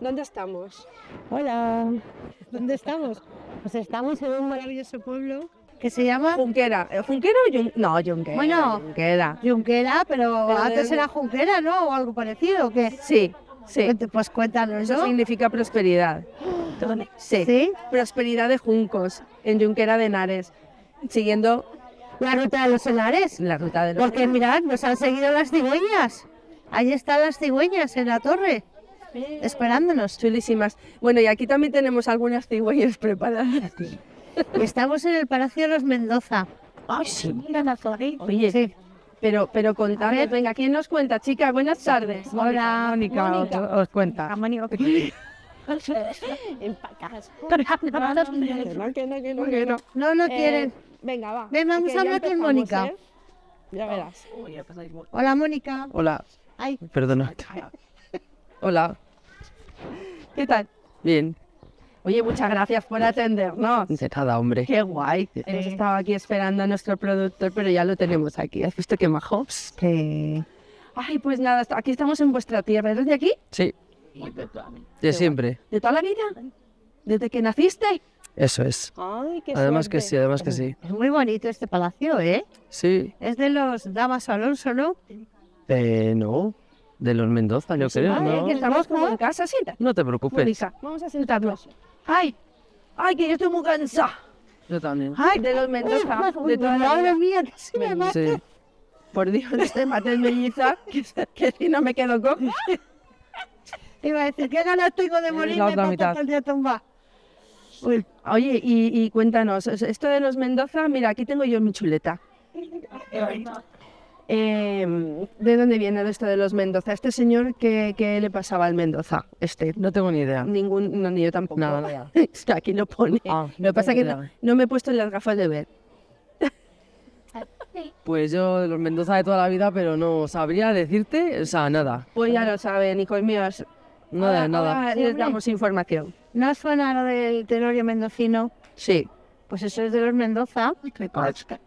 ¿Dónde estamos? Hola, ¿dónde estamos? Pues estamos en un maravilloso pueblo que se llama Junquera. ¿Eh, ¿Junquera o Junquera? No, Junquera. Bueno, Junquera. Junquera, pero, antes era Junquera, ¿no? O algo parecido, Sí, sí. Pues, pues cuéntanos, Eso significa prosperidad. Sí. Prosperidad de Juncos, en Junquera de Henares, siguiendo... La ruta de los Henares. La ruta de los Porque mirad, nos han seguido las cigüeñas. Ahí están las cigüeñas en la torre esperándonos. Chulísimas. Bueno, y aquí también tenemos algunas cigüeñas preparadas. Estamos en el Palacio de los Mendoza. ¡Ay, sí! Mira la Oye, Pero, pero venga, ¿quién nos cuenta, chicas? Buenas tardes. Hola, Mónica, Os, cuenta. A no, no eh, quieren. venga, va. Ven, vamos a hablar con Mónica. ¿eh? verás. Hola, Mónica. Hola. Ay. Perdona. Hola. ¿Qué tal? Bien. Oye, muchas gracias por atendernos. De nada, hombre. Qué guay. Hemos estado aquí esperando a nuestro productor, pero ya lo tenemos aquí. ¿Has visto qué majos? Sí. Ay, pues nada, aquí estamos en vuestra tierra. ¿Eres de aquí? Sí. De, siempre. ¿De toda la vida? ¿Desde que naciste? Eso es. Ay, qué además que sí, además que sí. Es muy bonito este palacio, ¿eh? Sí. Es de los Damas Alonso, ¿no? Eh, no. De los Mendoza, yo creo. no. estamos como en casa, sienta. No te preocupes. vamos a sentarnos. Ay, ay, que yo estoy muy cansada. Yo también. Ay, de los Mendoza. de toda la mía, me mata. Por Dios, este maté melliza, que, que si no me quedo con. Iba a decir, qué ganas tengo de morirme para el día tumba. oye, y, y cuéntanos, esto de los Mendoza, mira, aquí tengo yo mi chuleta. Eh, ¿De dónde viene esto de los Mendoza? ¿Este señor qué, le pasaba al Mendoza? Este. No tengo ni idea. Ningún, ni yo tampoco. Nada, Aquí lo pone. Ah, lo que pasa es que no, me he puesto las gafas de ver. Pues yo, los Mendoza de toda la vida, pero no sabría decirte, o sea, nada. Pues ya lo saben, hijos míos. Nada, nada. damos información. ¿No suena lo del Tenorio Mendocino? Sí. Pues eso es de los Mendoza.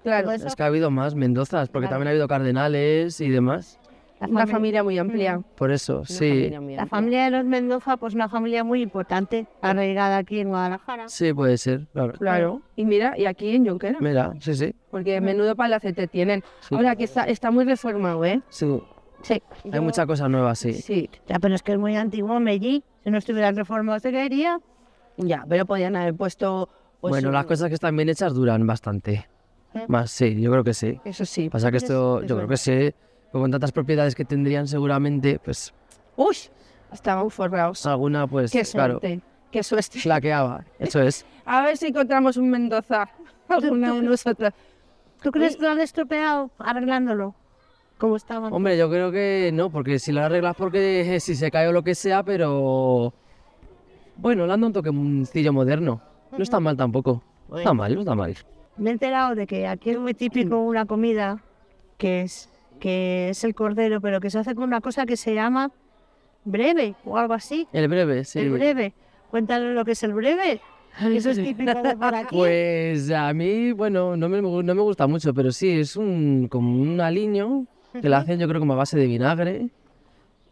claro, es que ha habido más Mendoza, porque también ha habido cardenales y demás. una familia muy amplia. Mm. Por eso, sí. la familia de los Mendoza, pues una familia muy importante, arraigada aquí en Guadalajara. Sí, puede ser, claro. Claro. Y mira, y aquí en Jonquera. Mira, sí, sí. Porque menudo palacete tienen. Ahora aquí está, muy reformado, ¿eh? Sí. Sí. Hay mucha muchas cosas nuevas, sí. Sí. Ya, pero es que es muy antiguo Mellí. Si no estuvieran reformado, se caería. Ya, pero podían haber puesto pues bueno, las cosas que están bien hechas duran bastante. ¿Eh? Más, sí, yo creo que sí. Eso sí. Pasa que esto, yo creo que sí, con tantas propiedades que tendrían seguramente, pues... ¡Uy! Estaban forrados. Pues, alguna, pues, Qué claro. Qué suerte. Flaqueaba, eso es. A ver si encontramos un Mendoza, alguna de nosotras. ¿Tú crees que lo han estropeado arreglándolo? Como estaba? Hombre, yo creo que no, porque si lo arreglas porque eh, si se cae o lo que sea, pero... Bueno, le han un toque un moderno. No está mal tampoco. está mal, no está mal. Me he enterado de que aquí es muy típico una comida que es, que es el cordero, pero que se hace con una cosa que se llama breve o algo así. El breve, sí. El breve. Cuéntanos lo que es el breve. Eso es típico de por aquí. Pues a mí, bueno, no me, gusta mucho, pero sí, es un, como un aliño que lo hacen yo creo como a base de vinagre.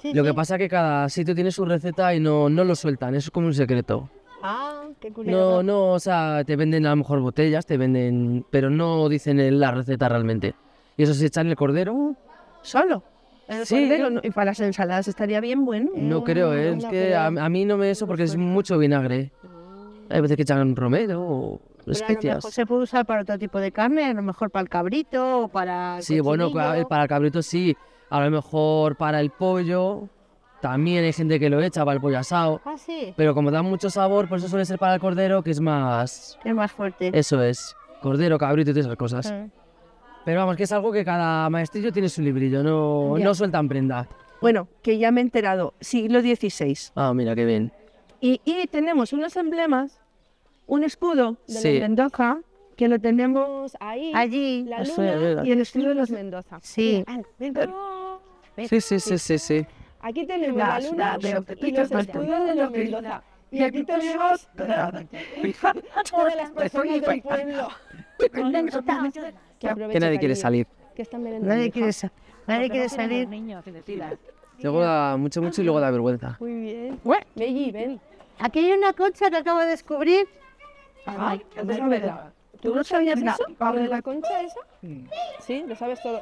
lo que pasa es que cada sitio tiene su receta y no, no lo sueltan, eso es como un secreto. Ah, no, no, o sea, te venden a lo mejor botellas, te venden, pero no dicen la receta realmente. Y eso se echa en el cordero. Uh, ¿Solo? sí, cordero, y para las ensaladas estaría bien bueno. No, eh, creo, eh, es que a, mí no me eso porque es mucho vinagre. Hay veces que echan romero o especias. se puede usar para otro tipo de carne, a lo mejor para el cabrito o para. sí, bueno, para el cabrito sí, a lo mejor para el pollo también hay gente que lo echa para el pollo asado. Ah, sí. Pero como da mucho sabor, por eso suele ser para el cordero, que es más. Es más fuerte. Eso es. Cordero, cabrito y todas esas cosas. Ah. Pero vamos, que es algo que cada maestrillo tiene su librillo, no, no sueltan prenda. Bueno, que ya me he enterado, siglo XVI. Ah, mira, qué bien. Y, y tenemos unos emblemas, un escudo de Mendoza, que lo tenemos ahí, allí, la luna, y el escudo de los Mendoza. Sí. Sí, sí, sí, sí, sí. Aquí tenemos la luna y los de los Mendoza. Y aquí tenemos Que nadie quiere salir. Nadie quiere, nadie quiere salir. Luego da mucho, mucho y luego da vergüenza. Muy bien. Belly, Aquí hay una concha que acabo de descubrir. Ay, pues ¿Tú no sabías nada ¿Cuál de la concha esa? Sí, lo sabes todo.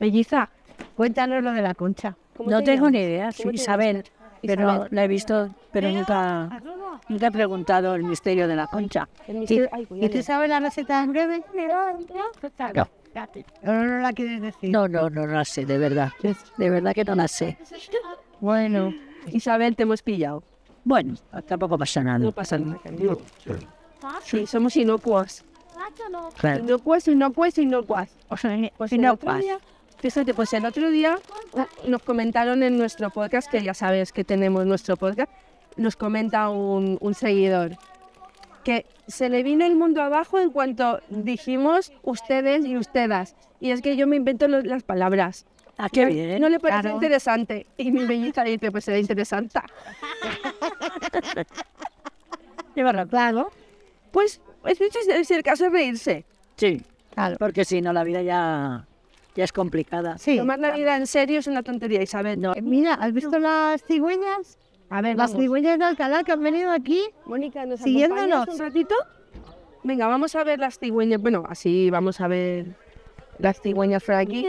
Belliza, cuéntanos lo de la concha. No tengo ni idea, Isabel, pero la he visto, pero nunca, nunca he preguntado el misterio de la concha. ¿Y, tú sabes la receta en breve? No. No, la quieres decir. No, no, no, no la sé, de verdad. De verdad que no la sé. Bueno, Isabel, te hemos pillado. Bueno, tampoco pasa nada. No pasa nada. Sí, somos inocuos. Inocuos, inocuos, inocuos. pues Fíjate, pues el otro día ah, nos comentaron en nuestro podcast, que ya sabes que tenemos nuestro podcast, nos comenta un, seguidor que se le vino el mundo abajo en cuanto dijimos ustedes y ustedes. Y es que yo me invento las palabras. Ah, qué bien. ¿No le parece interesante? Y mi bellita dice, pues será interesante. ¿Lleva claro. Pues es, es, el caso de reírse. Sí, Porque si no, la vida ya, ya es complicada. Sí. Tomar la vida en serio es una tontería, Isabel. Eh, mira, ¿has visto las cigüeñas? A ver, las cigüeñas de Alcalá que han venido aquí. Mónica, ¿nos siguiéndonos un ratito? Venga, vamos a ver las cigüeñas. Bueno, así vamos a ver las cigüeñas por aquí.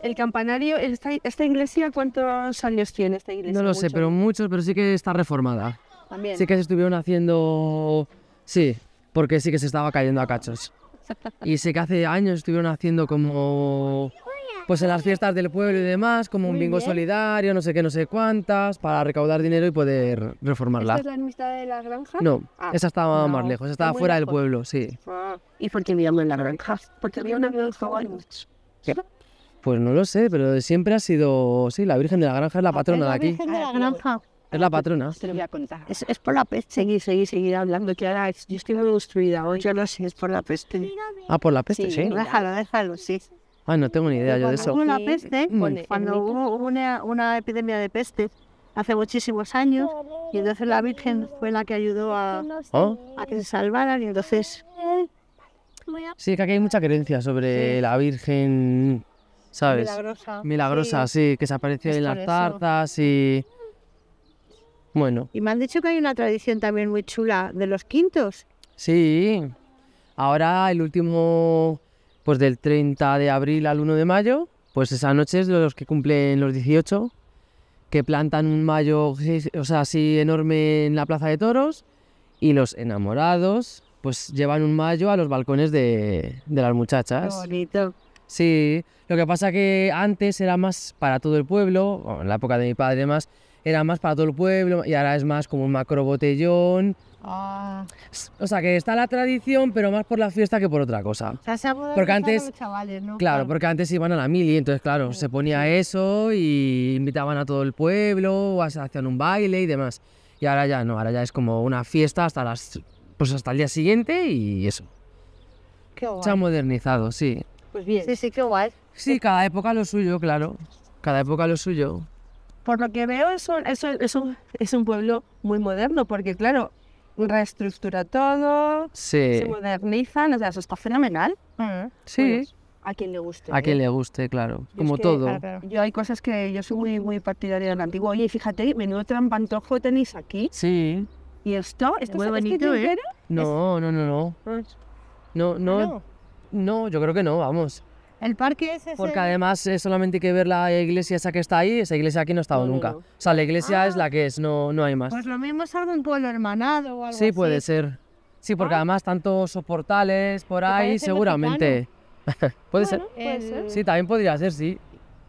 El campanario, esta, iglesia, ¿cuántos años tiene esta iglesia? No lo sé, pero muchos, pero sí que está reformada. También. Sí que se estuvieron haciendo, sí, porque sí que se estaba cayendo a cachos. Y sé que hace años estuvieron haciendo como pues en las fiestas del pueblo y demás, como un bingo solidario, no sé qué, no sé cuántas, para recaudar dinero y poder reformarla. ¿Esta es la amistad de la granja? No, ah, esa estaba más lejos, estaba fuera del pueblo, sí. Ah, ¿Y por qué vivíamos en la granja? Porque había una granja Pues no lo sé, pero siempre ha sido, sí, la Virgen de la Granja es la ah, patrona de aquí. la Virgen de la granja. Es la patrona. Te lo voy a contar. Es, por la peste, seguir, seguir, seguir hablando, que ahora yo estoy muy destruida hoy, yo no sé, es por la peste. Ah, por la peste, sí. déjalo, déjalo, sí. Ay, no tengo ni idea yo de eso. Hubo peste, cuando hubo, una, una, epidemia de peste hace muchísimos años, y entonces la Virgen fue la que ayudó a, ¿Oh? a que se salvaran, y entonces... Sí, que aquí hay mucha creencia sobre la Virgen, ¿sabes? Milagrosa. Milagrosa, sí, que se apareció en las tartas y... Bueno. Y me han dicho que hay una tradición también muy chula de los quintos. Sí. Ahora el último pues del 30 de abril al 1 de mayo, pues esa noche es de los que cumplen los 18, que plantan un mayo, o sea, así enorme en la Plaza de Toros, y los enamorados, pues llevan un mayo a los balcones de, las muchachas. Qué bonito. Sí, lo que pasa que antes era más para todo el pueblo, en la época de mi padre más, era más para todo el pueblo y ahora es más como un macro botellón. Ah. O sea, que está la tradición, pero más por la fiesta que por otra cosa. O sea, se porque antes, Claro, porque antes iban a la mili, entonces claro, se ponía eso y invitaban a todo el pueblo, o hacían un baile y demás. Y ahora ya no, ahora ya es como una fiesta hasta las pues hasta el día siguiente y eso. Qué Se ha modernizado, sí. Pues bien. Sí, sí, qué guay. Sí, cada época lo suyo, claro. Cada época lo suyo por lo que veo es un, es un, es un, pueblo muy moderno, porque claro, reestructura todo, se modernizan, o sea, eso está fenomenal. Mm. Sí. a quien le guste. A quien ¿eh? le guste, claro. como todo. Yo hay cosas que yo soy muy, muy partidaria del antiguo. Oye, fíjate, menudo trampantojo tenéis aquí. Sí. ¿Y esto? ¿Esto muy es, este bonito, ¿eh? No, no, no, ah. no. No, no. No, yo creo que no, vamos. El parque ese Porque además solamente hay que ver la iglesia esa que está ahí, esa iglesia aquí no ha estado nunca. O sea, la iglesia es la ah. que es, no, no hay más. Pues lo mismo es un pueblo hermanado o algo Sí, puede ser. Sí, porque ah. además tantos portales por ahí, seguramente. puede ser. Sí, también podría ser, sí.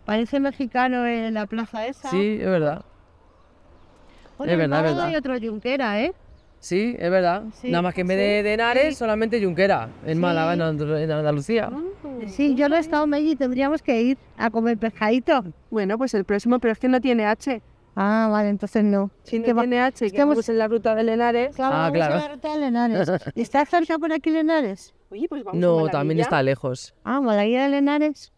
Parece mexicano en eh, la plaza esa. Sí, es verdad. es verdad, verdad. hay otro ¿eh? Sí, es verdad. Nada más que en vez de, Henares, solamente Junquera, en Málaga, en, Andalucía. Mm. Sí, yo no he estado en Medellín. tendríamos que ir a comer pescadito. Bueno, pues el próximo, pero es que no tiene H. Ah, vale, entonces no. Si no tiene H, que estamos en la ruta de Henares... Claro, ah, claro. en la ruta de ¿Y ¿Está cerca por aquí Lenares? Oye, pues vamos No, también está lejos. Ah, Malaguilla de Henares.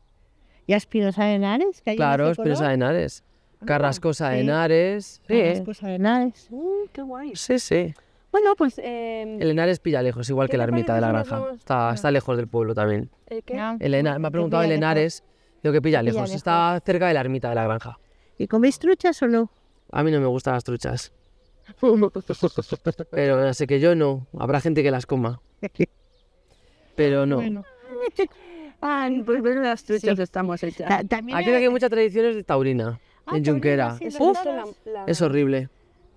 ¿Y Espinosa de Henares? claro, Espinosa de Henares. Ah, Carrascosa de Henares. Henares. Uh, Carrascosa de qué guay. Sí, sí. Bueno, pues... Eh... Em, Henares pilla lejos, igual que la ermita de la granja. Está, lejos del pueblo también. qué? me ha preguntado el Henares, lo que Pilla lejos. Está cerca de la ermita de la granja. ¿Y coméis truchas o no? A mí no me gustan las truchas. Pero sé que yo no. Habrá gente que las coma. Pero no. Bueno. Ah, pues ver las truchas estamos hechas. Aquí hay... muchas tradiciones de taurina, ah, en Junquera. es horrible.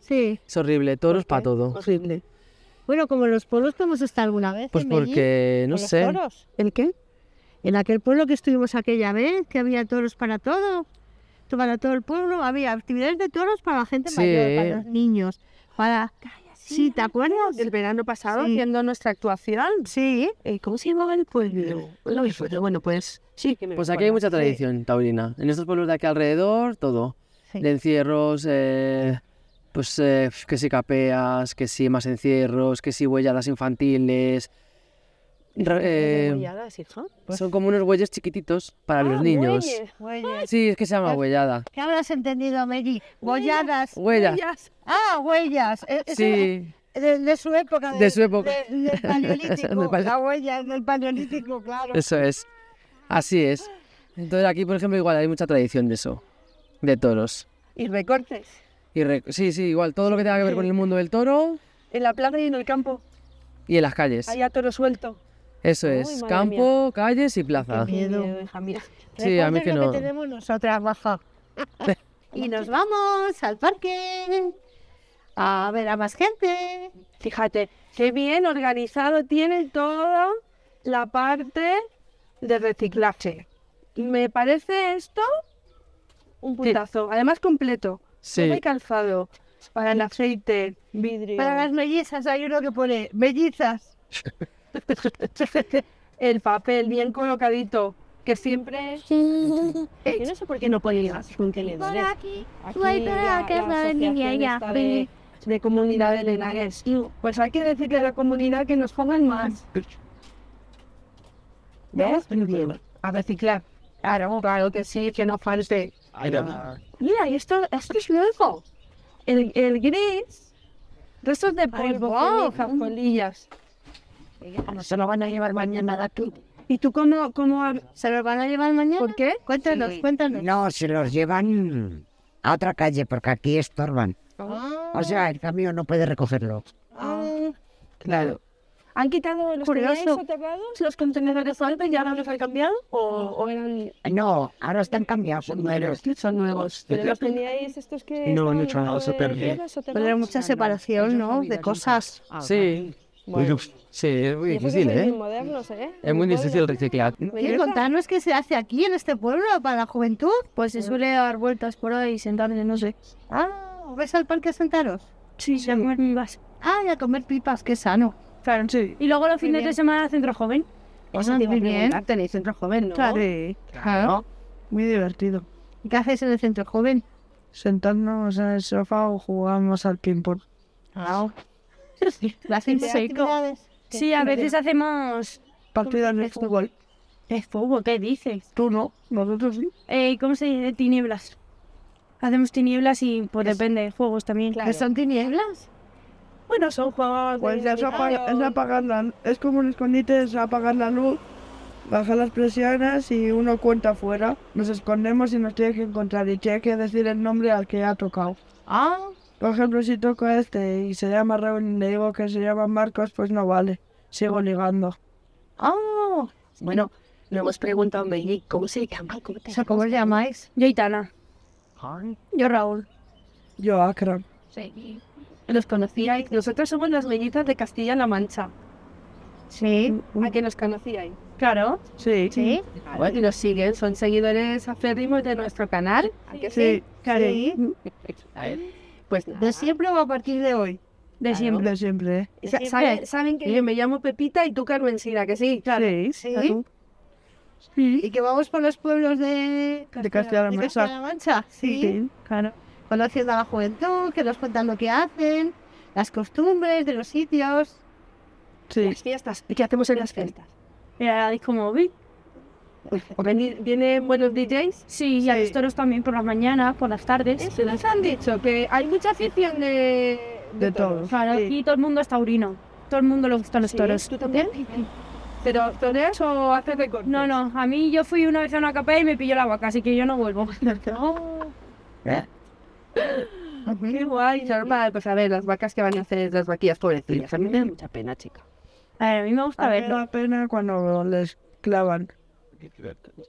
Sí. Es horrible, toros para todo. Horrible. Bueno, como en los pueblos que hemos alguna vez. Pues porque, no sé. ¿El qué? En aquel pueblo que estuvimos aquella vez, que había toros para todo, para todo el pueblo, había actividades de toros para la gente mayor, para los niños, para... Sí, ¿te acuerdas? El verano pasado, haciendo viendo nuestra actuación. Sí. Eh, ¿Cómo se llamaba el pueblo? bueno, pues sí. pues aquí hay mucha tradición taurina. En estos pueblos de aquí alrededor, todo. De encierros, eh, pues eh, que si capeas, que si más encierros, que si huelladas infantiles. Eh, huelladas, hija? Pues son como unos huellas chiquititos para ah, los niños. Sí, es que se llama huellada. ¿Qué habrás entendido, Meli? Huelladas. Huellas. Ah, huellas. Eh, sí. De, su época. De, su época. del paleolítico. La huella del paleolítico, claro. Eso es. Así es. Entonces aquí, por ejemplo, igual hay mucha tradición de eso, de toros. Y recortes sí, sí, igual, todo lo que tenga que ver con el mundo del toro. En la plaza y en el campo. Y en las calles. a toro suelto. Eso es, campo, calles y plaza. miedo, hija mira. Sí, a mí que no. tenemos y nos vamos al parque a ver a más gente. Fíjate, qué bien organizado tiene toda la parte de reciclaje. Me parece esto un puntazo, además completo. Sí. he calzado. Para el aceite, vidrio. Para las mellizas hay uno que pone mellizas. el papel bien colocadito, que siempre. yo no sé por qué no podía con aquí, la, de niña De, comunidad de Lenares. Pues hay que decirle a la comunidad que nos pongan más. ¿Ves? A reciclar. Claro, claro que sí, que no falte. Mira, y esto, es loco. El, gris, restos de polvo, polillas. No se lo van a llevar mañana a tú ¿Y tú cómo, se los van a llevar mañana? ¿Por qué? Cuéntanos, cuéntanos. No, se los llevan a otra calle porque aquí estorban. Ah. O sea, el camión no puede recogerlo. Ah. Claro. ¿Han quitado los contenedores? de los contenedores de y ahora los han cambiado? ¿O, eran... No, ahora están cambiados, son nuevos. Son nuevos. ¿Pero los teníais estos que...? No, no, nada, se perdió. Pero era mucha ah, separación, ¿no? De cosas. Ah, sí. Sí, es muy difícil, ¿eh? modernos, ¿eh? Es muy difícil reciclar. ¿Quieres contarnos que se hace aquí en este pueblo para la juventud? Pues se suele dar vueltas por ahí, sentarse, no sé. Ah, ¿ves al parque a sentaros? Sí, sí. a comer pipas. Ah, y a comer pipas, qué sano. Claro, Y luego los fines de semana centro joven. Eso tenéis centro joven, ¿no? Claro. Sí. claro. Muy divertido. ¿Y qué haces en el centro joven? Sentarnos en el sofá o jugamos al ping-pong. Ah. Sí, sí, a veces hacemos... Partidas de fútbol. ¿Es fútbol? ¿Qué dices? Tú no, nosotros sí. Eh, ¿Cómo se dice? Tinieblas. Hacemos tinieblas y pues depende, juegos también. Claro. ¿Qué son tinieblas? Bueno, son juegos. Pues se es, es como un escondite, apagar la luz, bajar las presiones y uno cuenta afuera. Nos escondemos y nos tiene que encontrar y tiene que decir el nombre al que ha tocado. Ah. Por ejemplo, si toco a este y se llama Raúl y le digo que se llama Marcos, pues no vale. Sigo ligando. Ah. Bueno, le hemos preguntado a cómo se llama. ¿Cómo, te ¿cómo os llamáis? Yo Itana. Yo Raúl. Yo Akram. Sí los conocíais. Nosotros somos las mellizas de Castilla-La Mancha. Sí. ¿A que nos conocíais? Claro. Sí. Sí. Y nos siguen, son seguidores aférrimos de nuestro canal. ¿A que sí? sí? Pues ¿De siempre o a partir de hoy? De siempre. siempre. ¿Saben, ¿Saben, que yo me llamo Pepita y tú Carmen Sira, que sí? Claro. Sí. sí. Y que vamos por los pueblos de... Castilla-La Mancha. sí, claro conociendo a la juventud, que nos cuentan lo que hacen, las costumbres de los sitios. Sí. Las fiestas. ¿Qué hacemos en las fiestas? Mira, la disco móvil. ¿Vienen buenos DJs? Sí, y a los toros también por las mañanas, por las tardes. Se nos han dicho, que hay mucha afición de, de, de Claro, aquí todo el mundo es taurino. Todo el mundo le gustan los toros. ¿Tú también? ¿Pero toreas o haces de No, no, a mí yo fui una vez a una capa y me pilló la vaca, así que yo no vuelvo. no. ¿Eh? Qué guay, normal. Pues a ver, las vacas que van a hacer las vaquillas pobrecillas. A mí me da mucha pena, chica. A, mí me gusta verlo. Me da pena cuando les clavan.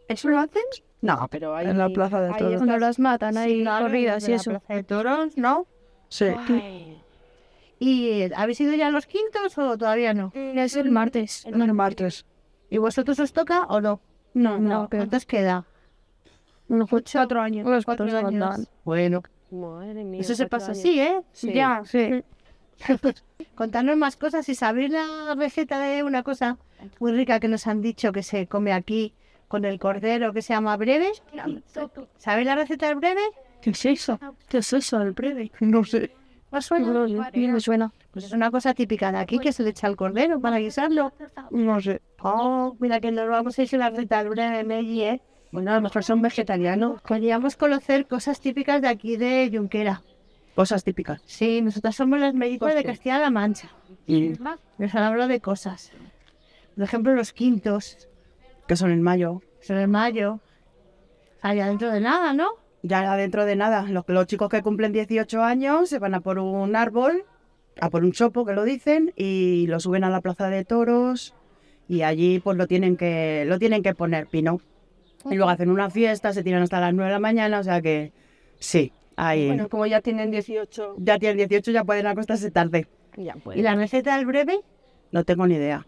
¿Eso lo hacen? No, pero hay. En la plaza de toros. Cuando las matan, hay corridas y eso. En la plaza de toros, ¿no? Sí. ¿Y habéis ido ya a los quintos o todavía no? Mm, es el martes. No, el martes. ¿Y vosotros os toca o no? No, no. no pero... ¿Cuántos queda? Unos cuatro años. Los cuatro, años. Bueno, eso se pasa así, ¿eh? Sí. Ya. Sí. Contarnos más cosas y saber la receta de una cosa muy rica que nos han dicho que se come aquí con el cordero que se llama breve. ¿Sabéis la receta del breve? ¿Qué es eso? ¿Qué es eso del breve? No sé. ¿Me suena? No, suena. Pues es una cosa típica de aquí que se le echa al cordero para guisarlo. No sé. Oh, mira que nos vamos a ir la receta del breve, Melly, ¿eh? bueno, a lo mejor son vegetarianos. Podríamos conocer cosas típicas de aquí de Junquera. Cosas típicas. Sí, nosotras somos las médicas de Castilla-La Mancha. Y han hablado de cosas. Por ejemplo, los quintos. Que son en mayo. Son en mayo. Allá dentro de nada, ¿no? Ya dentro de nada. Los, los chicos que cumplen 18 años se van a por un árbol, a por un chopo, que lo dicen, y lo suben a la plaza de toros. Y allí pues lo tienen que, lo tienen que poner pino. Y luego hacen una fiesta, se tiran hasta las 9 de la mañana, o sea que sí, ahí. Bueno, como ya tienen 18. Ya tienen 18, ya pueden acostarse tarde. Ya pueden. ¿Y la receta del breve? No tengo ni idea.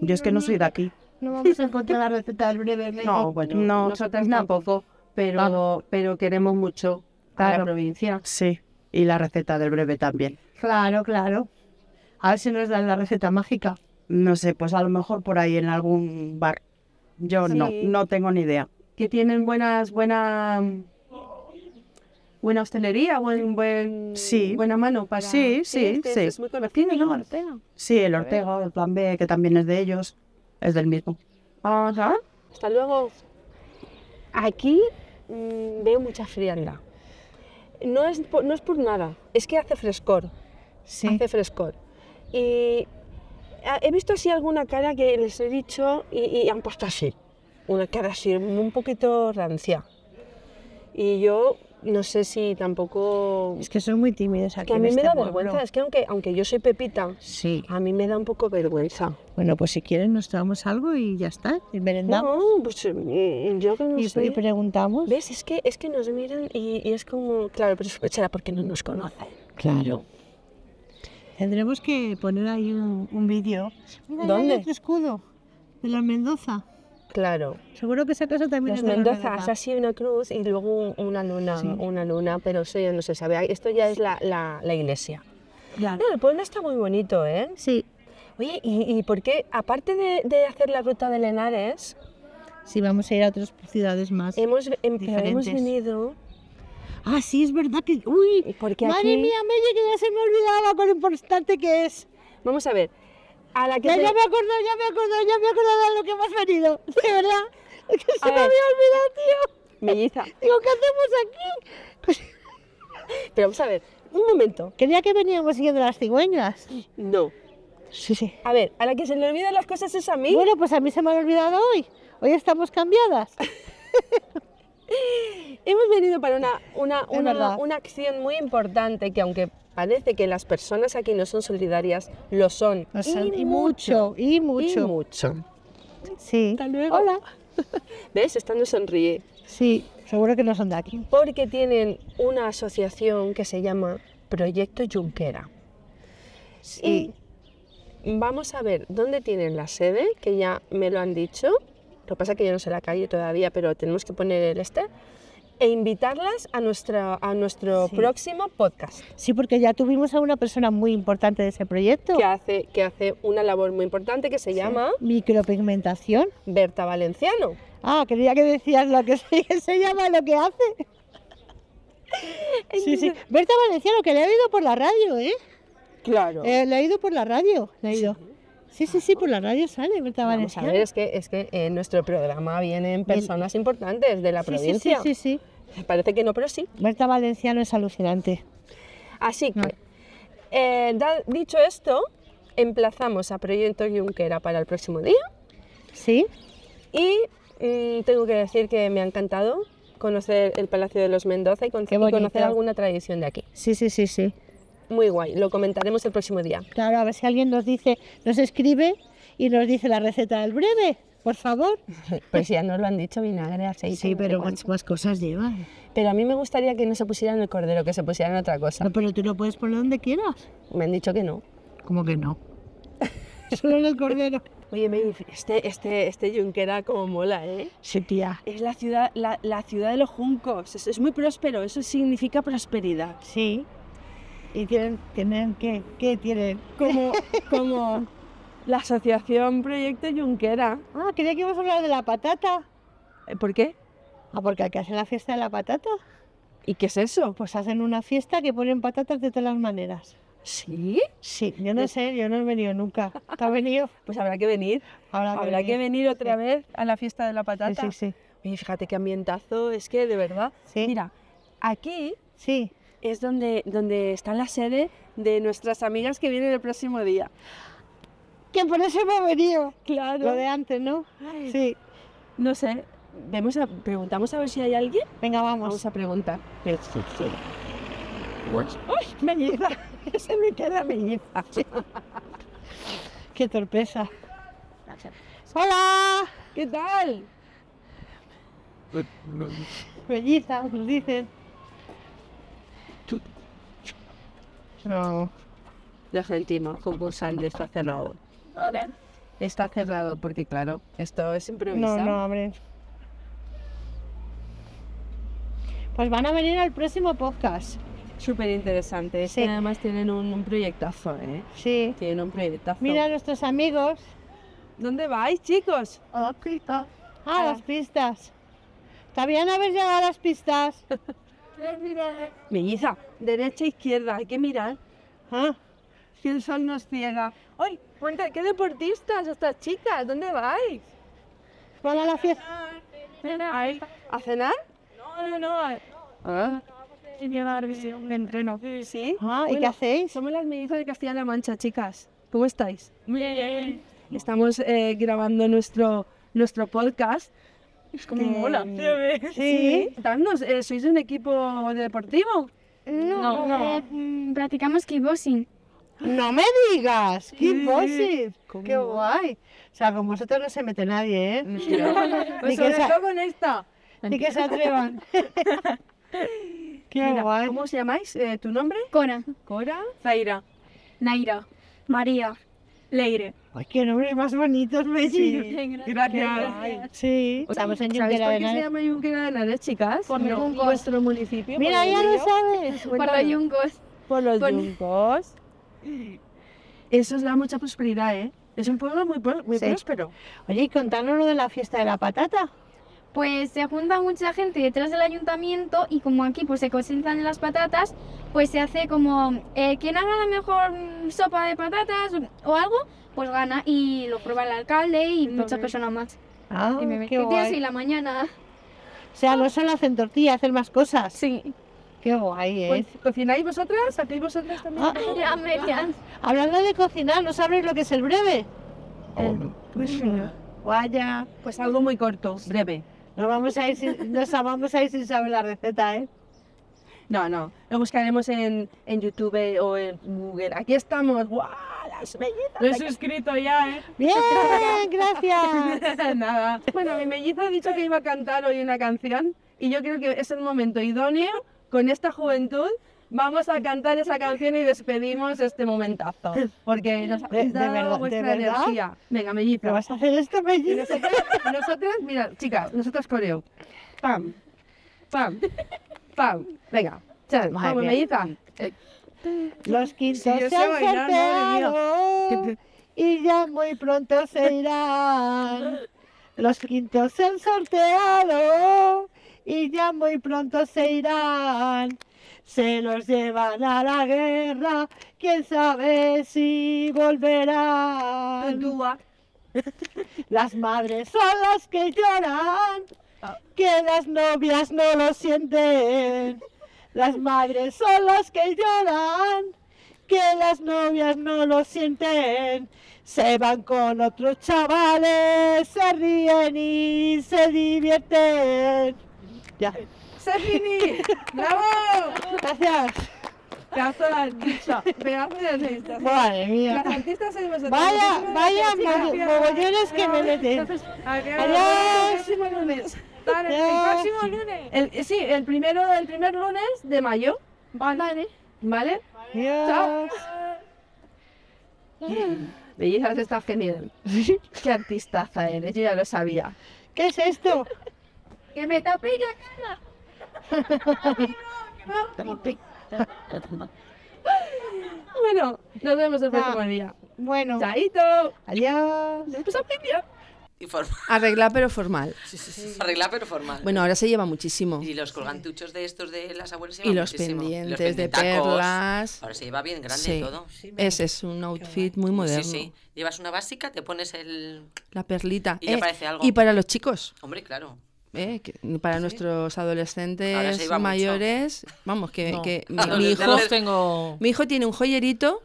Yo es que no soy de aquí. No vamos a encontrar la receta del breve. No, bueno, nosotras tampoco, pero, ah. pero queremos mucho para la provincia. Sí, y la receta del breve también. Claro, claro. A ver si nos dan la receta mágica. No sé, pues a lo mejor por ahí en algún bar yo no, no tengo ni idea. Que tienen buenas, buena buena hostelería, buen, buen, sí. buena mano para... Sí, sí, sí. Este, este es Ortega. Sí, el Ortega, el Plan B, que también es de ellos, es del mismo. Hasta luego. Aquí mm, veo mucha frialdad. No es, por, no es por nada, es que hace frescor. Sí. Hace frescor. Y Ah, he visto así alguna cara que les he dicho y, han puesto así, una cara así un poquito rancia. Y yo no sé si tampoco... Es que son muy tímidos aquí. Que a mí me este da vergüenza, es que aunque, aunque yo soy Pepita, sí. a mí me da un poco vergüenza. Bueno, pues si quieren nos tomamos algo y ya está, y No, pues eh, yo que no y, sé. Y preguntamos. ¿Ves? Es que, es que nos miran y, es como, claro, pero será porque no nos conocen. Claro. Tendremos que poner ahí un, vídeo. ¿Dónde? El escudo de la Mendoza. Claro. Seguro que esa casa también Los es de Mendoza, así una cruz y luego una luna, una luna, pero eso ya no se sabe. Esto ya es la, la, iglesia. Claro. No, el pueblo está muy bonito, ¿eh? Sí. Oye, ¿y, por qué, aparte de, hacer la ruta de Lenares... si vamos a ir a otras ciudades más Hemos, em, hemos venido ah, sí, es verdad que, uy, Porque madre mía, Melle, que ya se me olvidaba olvidado lo importante que es. Vamos a ver, a la que ya, me ya me acuerdo, ya me acuerdo, ya me acuerdo de lo que hemos venido, de verdad, se me había olvidado, tío. Melliza. Digo, ¿qué hacemos aquí? Pero vamos a ver, un momento. Quería que veníamos siguiendo las cigüeñas. No. Sí, sí. A ver, a la que se le olvidan las cosas es a mí. Bueno, pues a mí se me han olvidado hoy. Hoy estamos cambiadas. Hemos venido para una, acción muy importante que aunque parece que las personas aquí no son solidarias, lo son. y, mucho, y, mucho, mucho. Sí. Hasta luego. Hola. ¿Ves? están no sonríe. Sí, seguro que no son de aquí. Porque tienen una asociación que se llama Proyecto Junquera. Y vamos a ver dónde tienen la sede, que ya me lo han dicho. Lo que pasa es que yo no se la calle todavía, pero tenemos que poner el este e invitarlas a, a nuestro próximo podcast. Sí, porque ya tuvimos a una persona muy importante de ese proyecto. Que hace, que hace una labor muy importante que se llama... Micropigmentación. Berta Valenciano. Ah, quería que decías lo que se, se llama, lo que hace. Sí, sí. Berta Valenciano, que le ha ido por la radio, ¿eh? Claro. Eh, le ha ido por la radio, le Sí, sí, sí, por la radio sale, Valenciano. Vamos a ver, es que, es que en eh, nuestro programa vienen personas importantes de la provincia. Sí, sí, sí, Parece que no, pero sí. Berta Valenciano es alucinante. Así que, eh, dicho esto, emplazamos a Proyecto Junquera para el próximo día. Sí. Y mm, tengo que decir que me ha encantado conocer el Palacio de los Mendoza y conocer alguna tradición de aquí. Sí, sí, sí, sí muy guay. Lo comentaremos el próximo día. Claro, a ver si alguien nos dice, nos escribe y nos dice la receta del breve. Por favor. Pues ya nos lo han dicho, vinagre, aceite. Sí, pero muchas más, cosas lleva. Pero a mí me gustaría que no se pusieran el cordero, que se pusieran otra cosa. No, pero tú lo puedes poner donde quieras. Me han dicho que no. ¿Cómo que no? Solo en el cordero. Oye, este, este, este Junquera como mola, ¿eh? Sí, tía. Es la ciudad, la, ciudad de los juncos. es muy próspero, eso significa prosperidad. Sí y tienen, tienen que, ¿qué tienen? Como, como la asociación Proyecto Junquera. Ah, quería que íbamos a hablar de la patata. Eh, ¿Por qué? Ah, porque aquí hacen la fiesta de la patata. ¿Y qué es eso? Pues hacen una fiesta que ponen patatas de todas las maneras. ¿Sí? Sí, yo no sé, yo no he venido nunca. ¿Te has venido? Pues habrá que venir. Habrá, que, venir. que, venir. otra vez a la fiesta de la patata. Sí, sí, sí. Y fíjate qué ambientazo, es que de verdad. Sí. Mira, aquí sí es donde, donde está la sede de nuestras amigas que vienen el próximo día. Que por eso ha venido. Claro. Lo de antes, ¿no? Sí. No sé. Vemos preguntamos a ver si hay alguien. Venga, vamos. Vamos a preguntar. ¿Qué ¡Uy, melliza! Se me queda melliza. ¡Qué torpeza! ¡Hola! ¿Qué tal? Belliza, nos dicen. No. de sentimos como está cerrado. Está cerrado porque, claro, esto es improvisado. No, no abre Pues van a venir al próximo podcast. Súper interesante. Este sí. Además tienen un, proyectazo, ¿eh? Sí. Tienen un proyectazo. Mira a nuestros amigos. ¿Dónde vais, chicos? A las pistas. a las pistas. Todavía no habéis llegado a las pistas. Melliza, eh, derecha, izquierda, hay que mirar. Ah, si el sol nos ciega. ¡Ay! ¡Qué deportistas estas chicas! ¿Dónde vais? ¿Van a la fiesta? ¿A cenar? No, no, no. Ah. entreno. Ah, ¿Y qué hacéis? Somos las mellizas de Castilla-La Mancha, chicas. ¿Cómo estáis? Bien. Estamos eh, grabando nuestro, nuestro podcast es como mola. Sí. ¿Sí? Danos, eh, ¿sois un equipo deportivo? No, no. Eh, mm, practicamos kickboxing. ¡No me digas! ¡Kickboxing! ¡Qué guay! O sea, con vosotros no se mete nadie, ¿eh? No, pues sobre todo con esta. Ni que se atrevan. ¡Qué guay! ¿Cómo os llamáis? Eh, ¿Tu nombre? Cora. Cora. Zaira. Naira. María. Leire. Ay, qué nombres más bonitos, Messi. gracias. Sí. ¿Estamos en ¿Por qué se llama Junquera de Henares, chicas? Por no. nuestro municipio. Mira, ya lo sabes. Por los yuncos. Por los yuncos. Eso es da mucha prosperidad, ¿eh? Es un pueblo muy, muy próspero. Oye, y contanos lo de la fiesta de la patata pues se junta mucha gente detrás del ayuntamiento y como aquí pues se cocinan las patatas, pues se hace como eh, quien haga la mejor mm, sopa de patatas o algo, pues gana y lo prueba el alcalde y muchas personas más. Ah, y me qué guay. la mañana. O sea, no solo hacen tortillas, hacen más cosas. Sí. Qué guay, ¿eh? Pues, ¿Cocináis vosotras? ¿Hacéis vosotras también? Ah, medias. Hablando de cocinar, ¿no sabréis lo que es el breve? Oh, Pues, Pues algo muy corto, breve. Nos vamos a ir sin, vamos sin saber la receta, ¿eh? No, no, lo buscaremos en, YouTube o en Google. Aquí estamos, ¡guau! Las mellizas. Lo he suscrito ya, ¿eh? Bien, gracias. Nada. Bueno, mi melliza ha dicho que iba a cantar hoy una canción y yo creo que es el momento idóneo con esta juventud vamos a cantar esa canción y despedimos este momentazo. Porque nos ha de vuestra energía. Venga, Mellita. ¿Me vas a hacer esto, Mellita? Nosotras, mira, chicas, nosotros coreo. Pam, pam, pam. Venga, chan, vamos, melliza. Los quintos se han sorteado y ya muy pronto se irán. Los quintos se han sorteado y ya muy pronto se irán se los llevan a la guerra, quién sabe si volverán. Las madres son las que lloran, ah. que las novias no lo sienten. Las madres son las que lloran, que las novias no lo sienten. Se van con otros chavales, se ríen y se divierten. Ya. Sergini, ¡Bravo! Gracias. Pedazo de artista. Pedazo artista. Madre mía. artistas Vaya, vaya mogollones que me meten. Adiós. El próximo lunes. Dale, el próximo lunes. El, eh, sí, el primero, el primer lunes de mayo. Vale. Vale. Chao. estás está genial. Qué artistaza eres, yo ya lo sabía. ¿Qué es esto? que me tapé la cara. bueno, nos vemos el próximo ah, día. Bueno. Chaito. Adiós. Arreglar pero formal. Sí, sí, sí. Arreglar pero formal. Bueno, ahora se lleva muchísimo. Y los colgantuchos de estos de las abuelas Y los pendientes de perlas. Ahora se lleva bien grande todo. Ese es un outfit muy moderno. Sí, sí. Llevas una básica, te pones el... La perlita. Y eh, algo. Y para los chicos. Hombre, claro eh, para nuestros adolescentes mayores. Vamos, que, mi, hijo, tiene un joyerito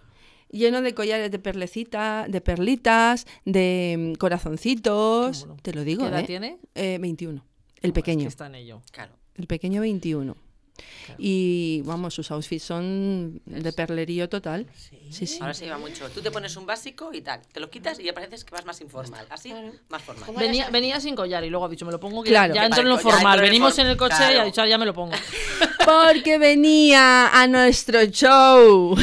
lleno de collares de perlecita, de perlitas, de mm, corazoncitos. Te lo digo. ¿Qué edad ¿eh? tiene? 21. Eh, El pues pequeño. está Claro. El pequeño 21. Y vamos, sus outfits son de perlerío total. Sí. Sí, Ahora se lleva mucho. Tú te pones un básico y tal, te lo quitas y apareces que vas más informal. Así, más formal. Venía, sin collar y luego ha dicho, me lo pongo ya, entro en lo formal. Venimos en el coche y ha dicho, ya me lo pongo. Porque venía a nuestro show.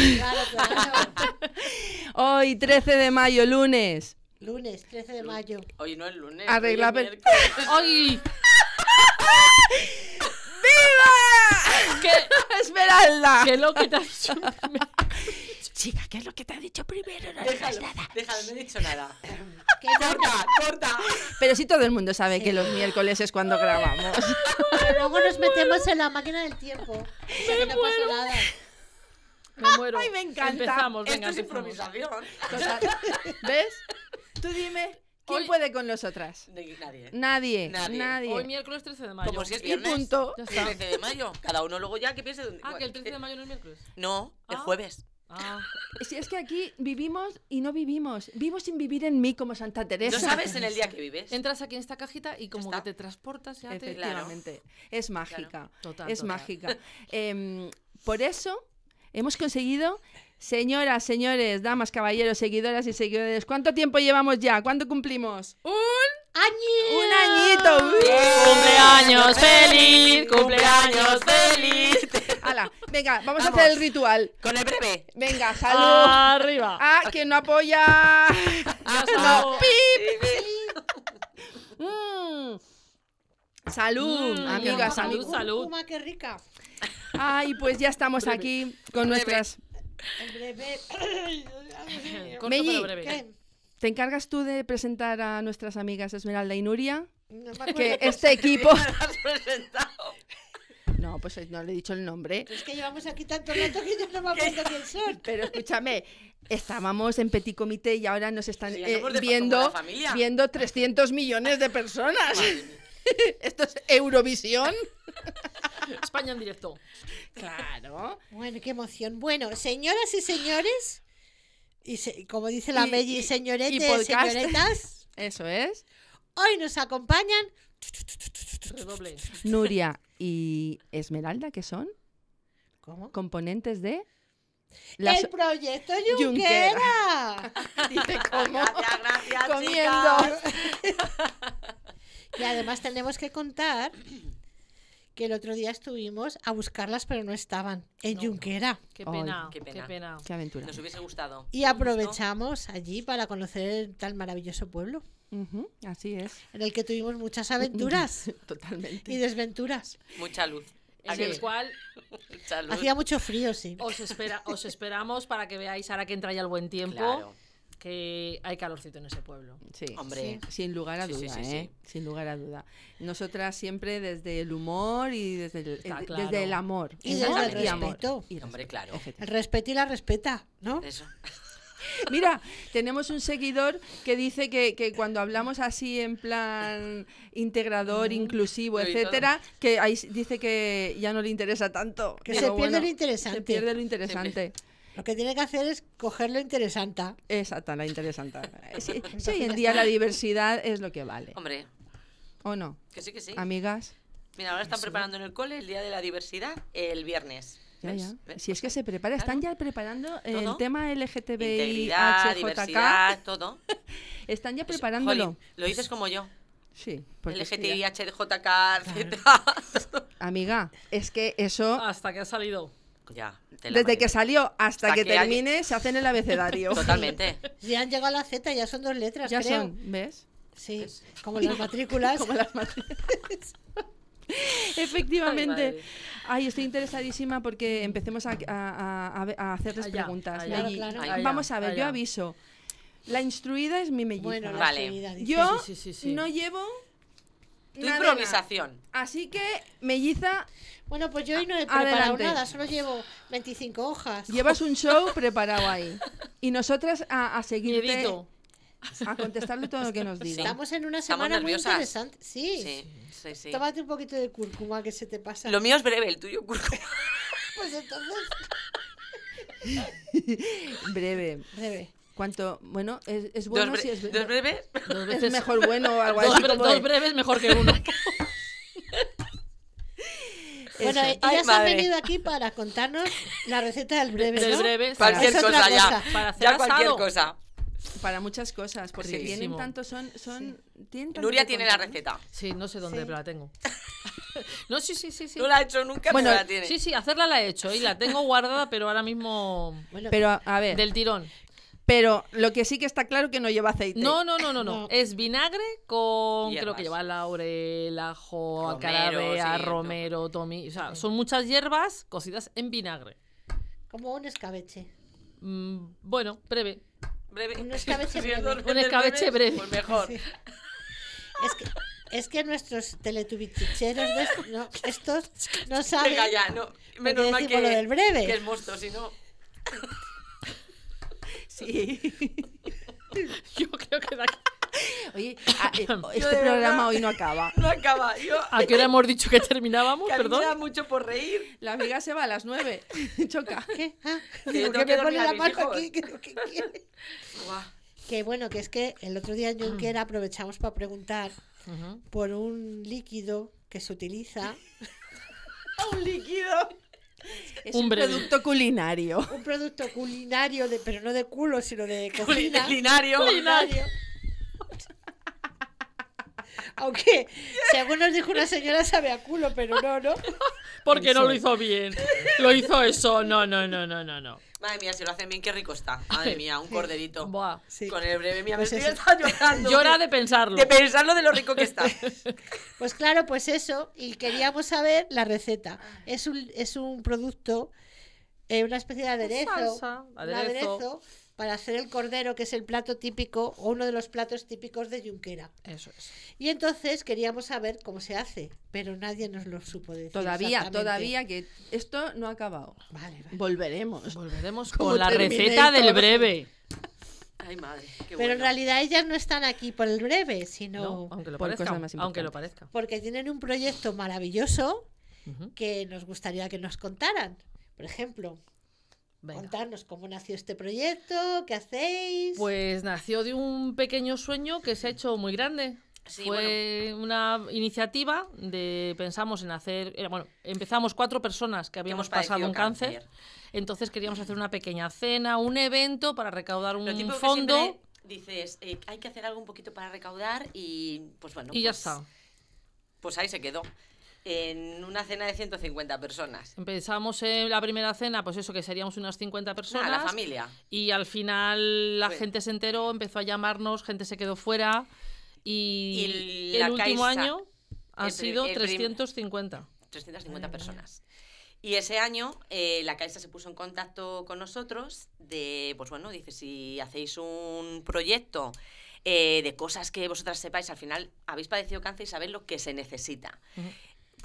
Hoy, 13 de mayo, lunes. Lunes, 13 de mayo. Hoy no es lunes. Arregla. ¡Ay! ¡Viva! ¿Qué? Esmeralda. ¿Qué es lo que te ha dicho Chica, ¿qué es lo que te ha dicho primero? No déjalo, nada. Déjalo, no he dicho nada. corta, corta. Pero sí todo el mundo sabe que los miércoles es cuando grabamos. luego nos metemos en la máquina del tiempo. O sea, pasa nada. Me muero. Ay, me encanta. Empezamos, venga, Esto es improvisación. ¿Ves? Tú dime. ¿Quién puede con los otras? Nadie. Nadie. Nadie. Hoy miércoles 13 de mayo. Como si es viernes. Y punto. El 13 de mayo. Cada uno luego ya que piense. Dónde... Ah, que el 13 de eh, mayo no es miércoles. No, el ah. jueves. Ah. Si es que aquí vivimos y no vivimos, vivo sin vivir en mí como Santa Teresa. No sabes en el día que vives. Entras aquí en esta cajita y como que te transportas. Ya Efectivamente, es mágica. Total, es mágica. Em, por eso hemos conseguido Señoras, señores, damas, caballeros, seguidoras y seguidores, ¿cuánto tiempo llevamos ya? ¿Cuánto cumplimos? ¡Un año! ¡Un añito! ¡Cumpleaños feliz! ¡Cumpleaños feliz! ¡Hala! Venga, vamos, a hacer el ritual. Con el breve. Venga, salud. Arriba. Ah, quien no apoya. Ah, no. ¡Pip! Mm. Salud, mm, amigas, salud, salud. qué rica. Ay, pues ya estamos aquí con nuestras en ¿Te encargas tú de presentar a nuestras amigas Esmeralda y Nuria? No que este equipo. No, pues eh, no le he dicho el nombre. Es que llevamos aquí tanto rato que yo no me acuerdo sol. Pero escúchame, estábamos en petit comité y ahora nos están eh, viendo, 300 millones de personas. Esto es Eurovisión. España en directo. Claro. Bueno, qué emoción. Bueno, señoras y señores, y como dice la Belly, señoretes y señoretas. Eso es. Hoy nos acompañan Nuria y Esmeralda, que son componentes de el proyecto Junquera. Dice cómo. Gracias, gracias, y además tenemos que contar que el otro día estuvimos a buscarlas, pero no estaban en no. Qué pena, qué pena, qué aventura. Nos hubiese gustado. Y aprovechamos allí para conocer tal maravilloso pueblo. así es. En el que tuvimos muchas aventuras. Totalmente. Y desventuras. Mucha luz. En cual hacía mucho frío, sí. Os, espera, os esperamos para que veáis ahora que entra ya el buen tiempo. Claro que hay calorcito en ese pueblo. Sí, hombre. Sin lugar a duda, ¿eh? Sin lugar a duda. Nosotras siempre desde el humor y desde el, eh, desde el amor. Y desde el respeto. hombre, claro. El respeto y la respeta, ¿no? Mira, tenemos un seguidor que dice que, que, cuando hablamos así en plan integrador, inclusivo, etcétera, que ahí dice que ya no le interesa tanto. Que se pierde lo interesante. Se pierde lo interesante. Lo que tiene que hacer es coger lo interesante. Exacta, la interesante. hoy en día la diversidad es lo que vale. Hombre. ¿O no? Que sí, que sí. Amigas. Mira, ahora están preparando en el cole el Día de la Diversidad el viernes. Si es que pues se prepara, están ya preparando el tema LGTBI, Diversidad todo. están ya preparándolo. lo dices pues como yo. Sí. LGTBI, Amiga, es que eso... Hasta que ha salido. Desde que salió hasta, que, termine, se hacen el abecedario. Totalmente. Ya han llegado a la Z, ya son dos letras, ya son, ¿ves? Sí, como las matrículas. como las matrículas. Efectivamente. Ay, estoy interesadísima porque empecemos a, a, a, hacerles preguntas. Vamos a ver, yo aviso. La instruida es mi melliza. vale. Yo no llevo tu improvisación. Así que, melliza. Bueno, pues yo hoy no he preparado nada, solo llevo 25 hojas. Llevas un show preparado ahí. Y nosotras a, seguir seguirte. A contestarle todo lo que nos diga. Estamos en una semana muy interesante. Sí. Sí, sí, un poquito de cúrcuma que se te pasa. Lo mío es breve, el tuyo cúrcuma. pues entonces. breve. Breve. ¿Cuánto? bueno, es, es bueno dos si es... ¿Dos breves? Es mejor bueno o algo así. Dos, breves mejor que uno. Bueno, y ellas han venido aquí para contarnos la receta del breve. Del ¿no? breve, cualquier cosa, ya. Para hacer cualquier cosa. Para muchas cosas, porque si tienen tanto, son, son, Nuria tiene la receta. Sí, no sé dónde, pero la tengo. no, sí, sí, sí, No la he hecho nunca, pero la tiene. Sí, sí, hacerla la he hecho y la tengo guardada, pero ahora mismo. Bueno, pero a ver. Del tirón. Pero lo que sí que está claro que no lleva aceite. No, no, no, no, no. Es vinagre con creo que lleva laurel, ajo, acarabea, romero, no. Ah, o sea, son muchas hierbas cocidas en vinagre. Como un escabeche. Mm, bueno, breve. Breve. Un escabeche breve. Un escabeche breve. Pues mejor. Es que nuestros teletubichicheros no, estos no saben. Venga ya, no. Menos mal que, que el monstruo, si no. Sí. Yo creo que... Ah, eh, este programa hoy no acaba. No acaba. ¿A qué hora hemos dicho que terminábamos? Perdón. Me mucho por reír. La amiga se va a las nueve Choca. ¿Qué? Ah, ¿Qué pone la mano aquí. Que, bueno, que es que el otro día en Juncker mm. aprovechamos para preguntar por un líquido que se utiliza. ¡Un líquido! Es un, producto culinario. Un producto culinario, de, pero no de culo, sino de cocina. Culinario. culinario. Aunque, según nos dijo una señora, sabe a culo, pero no, ¿no? Porque no lo hizo bien. Lo hizo eso. No, no, no, no, no, no. Madre mía, si lo hacen bien, qué rico está. Madre mía, un corderito. Con el breve, mía, pues me estoy llorando. Llora de pensarlo. De pensarlo de lo rico que está. Pues claro, pues eso. Y queríamos saber la receta. Es un, es un producto, eh, una especie de aderezo. Salsa, aderezo. Un aderezo para hacer el cordero, que es el plato típico o uno de los platos típicos de Junquera. Eso es. Y entonces queríamos saber cómo se hace, pero nadie nos lo supo decir. Todavía, todavía que esto no ha acabado. Vale, vale. Volveremos. Volveremos con la receta del breve. Ay, madre, qué Pero en realidad ellas no están aquí por el breve, sino aunque, lo parezca, aunque lo parezca. Porque tienen un proyecto maravilloso que nos gustaría que nos contaran. Por ejemplo, Contarnos cómo nació este proyecto, qué hacéis. Pues nació de un pequeño sueño que se ha hecho muy grande. Fue una iniciativa de pensamos en hacer, bueno, empezamos cuatro personas que habíamos pasado un cáncer, entonces queríamos hacer una pequeña cena, un evento para recaudar un fondo. dices, eh, hay que hacer algo un poquito para recaudar y pues bueno. Y ya pues está. Pues ahí se quedó en una cena de 150 personas. Empezamos en la primera cena, pues eso, que seríamos unas 50 personas. la familia. Y al final la gente se enteró, empezó a llamarnos, gente se quedó fuera. Y, el último año ...ha sido 350. 350 personas. Y ese año eh, la Caixa se puso en contacto con nosotros de, pues bueno, dice, si hacéis un proyecto eh, de cosas que vosotras sepáis, al final habéis padecido cáncer y sabéis lo que se necesita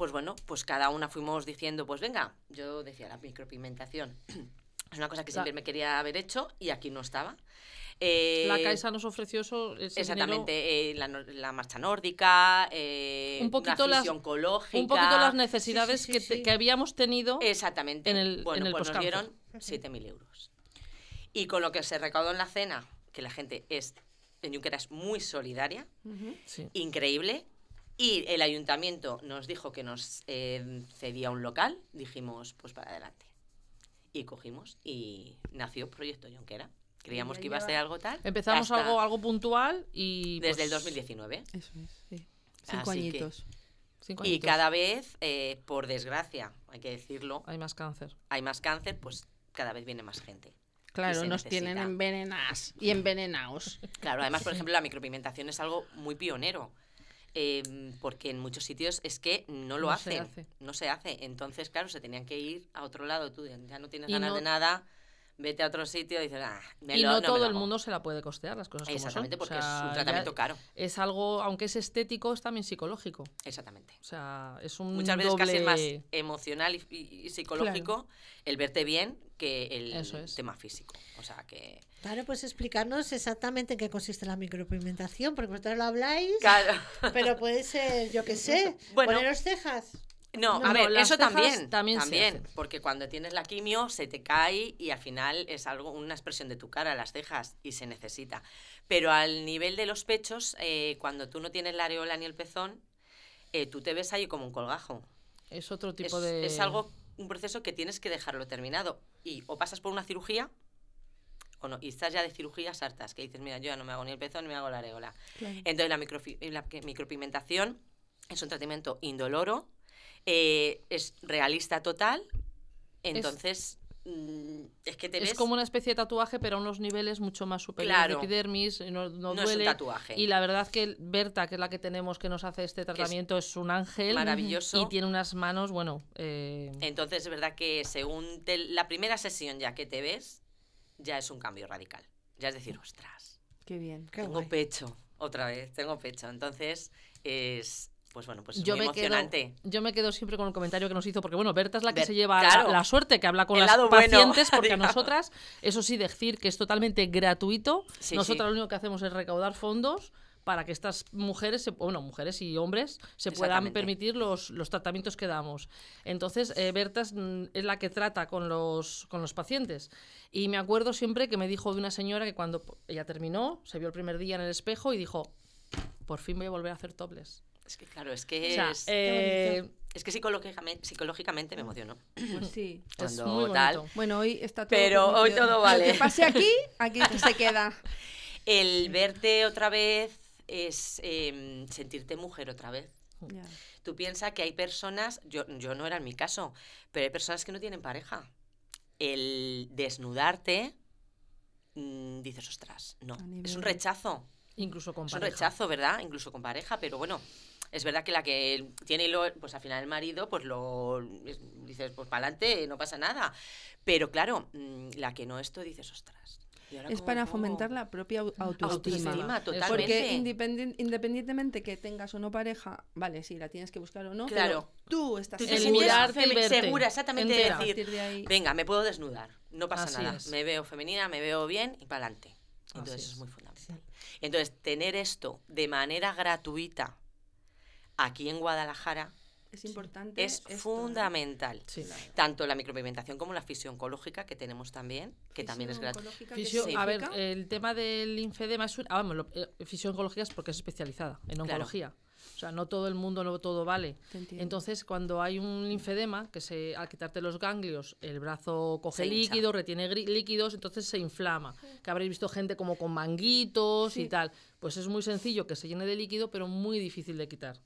pues bueno, pues cada una fuimos diciendo, pues venga, yo decía la micropigmentación. Es una cosa que siempre me quería haber hecho y aquí no estaba. la eh, Caixa nos ofreció eso. exactamente, eh, la, marcha nórdica, eh, un poquito la las, oncológica. Un poquito las necesidades que, que, habíamos tenido. Exactamente. En el, bueno, Exactamente, pues nos dieron 7.000 euros. Y con lo que se recaudó en la cena, que la gente es en Junquera es muy solidaria, increíble, y el ayuntamiento nos dijo que nos eh, cedía un local, dijimos, pues para adelante. Y cogimos y nació Proyecto Yonquera. Creíamos que iba a ser algo tal. Empezamos algo, algo puntual y... Desde pues, el 2019. Eso es, sí. Cinco añitos. y cada vez, eh, por desgracia, hay que decirlo... Hay más cáncer. Hay más cáncer, pues cada vez viene más gente. Claro, nos tienen envenenadas y envenenados. Claro, además, por ejemplo, la micropigmentación es algo muy pionero. Em, porque en muchos sitios es que no lo hacen, no se hace. Entonces, claro, se tenían que ir a otro lado, tú ya no tienes ganas de nada vete a otro sitio y ah, no, todo el mundo se la puede costear las cosas. Exactamente, como porque es un tratamiento caro. Es algo, aunque es estético, es también psicológico. Exactamente. O sea, es un Muchas veces casi más emocional y, psicológico el verte bien que el tema físico. O sea que. Claro, pues explicarnos exactamente en qué consiste la micropigmentación, porque vosotros lo habláis. Pero puede ser, yo qué sé, bueno, poneros cejas. No, a ver, eso también, también. También, porque cuando tienes la quimio se te cae y al final es algo, una expresión de tu cara, las cejas, y se necesita. Pero al nivel de los pechos, eh, cuando tú no tienes la areola ni el pezón, eh, tú te ves ahí como un colgajo. Es otro tipo de. Es algo, un proceso que tienes que dejarlo terminado. Y o pasas por una cirugía o no. Y estás ya de cirugías hartas, que dices, mira, yo ya no me hago ni el pezón ni me hago la areola. Entonces la, micro, la micropigmentación es un tratamiento indoloro eh, es realista total, entonces... Mm, es, que te es como una especie de tatuaje, pero a unos niveles mucho más superiores epidermis. Eh, no, duele. Es un tatuaje. Y la verdad que Berta, que es la que tenemos que nos hace este tratamiento, es, un ángel. Maravilloso. Y tiene unas manos, bueno. Eh, entonces, es verdad que según la primera sesión ya que te ves, ya es un cambio radical. Ya es decir, ostras. Qué bien. tengo pecho, otra vez, tengo pecho. Entonces, es, pues bueno, pues yo me emocionante. Quedo, yo me quedo siempre con el comentario que nos hizo, porque bueno, Berta es la que se lleva la, suerte, que habla con los pacientes, porque a nosotras, eso sí, decir que es totalmente gratuito. nosotras lo único que hacemos es recaudar fondos para que estas mujeres, bueno, mujeres y hombres, se puedan permitir los, los tratamientos que damos. Entonces, eh, Berta mm, es, la que trata con los, con los pacientes. Y me acuerdo siempre que me dijo de una señora que cuando ella terminó, se vio el primer día en el espejo y dijo, por fin voy a volver a hacer tobles. Es que claro, es que eh, es, que psicológicamente, psicológicamente me emocionó. Pues sí, es muy Bueno, hoy está todo Pero hoy todo vale. que pase aquí, aquí se queda. El verte otra vez es em, sentirte mujer otra vez. Tú piensas que hay personas, yo, yo no era en mi caso, pero hay personas que no tienen pareja. El desnudarte, mm, dices, ostras, no, es un rechazo. Incluso con pareja. Es un rechazo, ¿verdad? Incluso con pareja, pero bueno, es verdad que la que tiene lo... pues al final el marido, pues lo dices, pues para adelante, no pasa nada. Pero claro, mm, la que no esto dices, ostras. Es para fomentar la propia autoestima. Porque independientemente que tengas o no pareja, vale, si la tienes que buscar o no, claro. tú estás tú segura exactamente de decir, venga, me puedo desnudar, no pasa nada, me veo femenina, me veo bien y para adelante. Entonces es. muy fundamental. Entonces, tener esto de manera gratuita aquí en Guadalajara es importante. Es fundamental. Tanto la micropigmentación como la fisioncológica que tenemos también, que también es gratis. A ver, el tema del linfedema es ah, vamos, lo, eh, es porque es especializada en oncología. O sea, no todo el mundo, no todo vale. Entonces, cuando hay un linfedema, que se, al quitarte los ganglios, el brazo coge líquido, retiene líquidos, entonces se inflama. Que habréis visto gente como con manguitos y tal. Pues es muy sencillo que se llene de líquido, pero muy difícil de quitar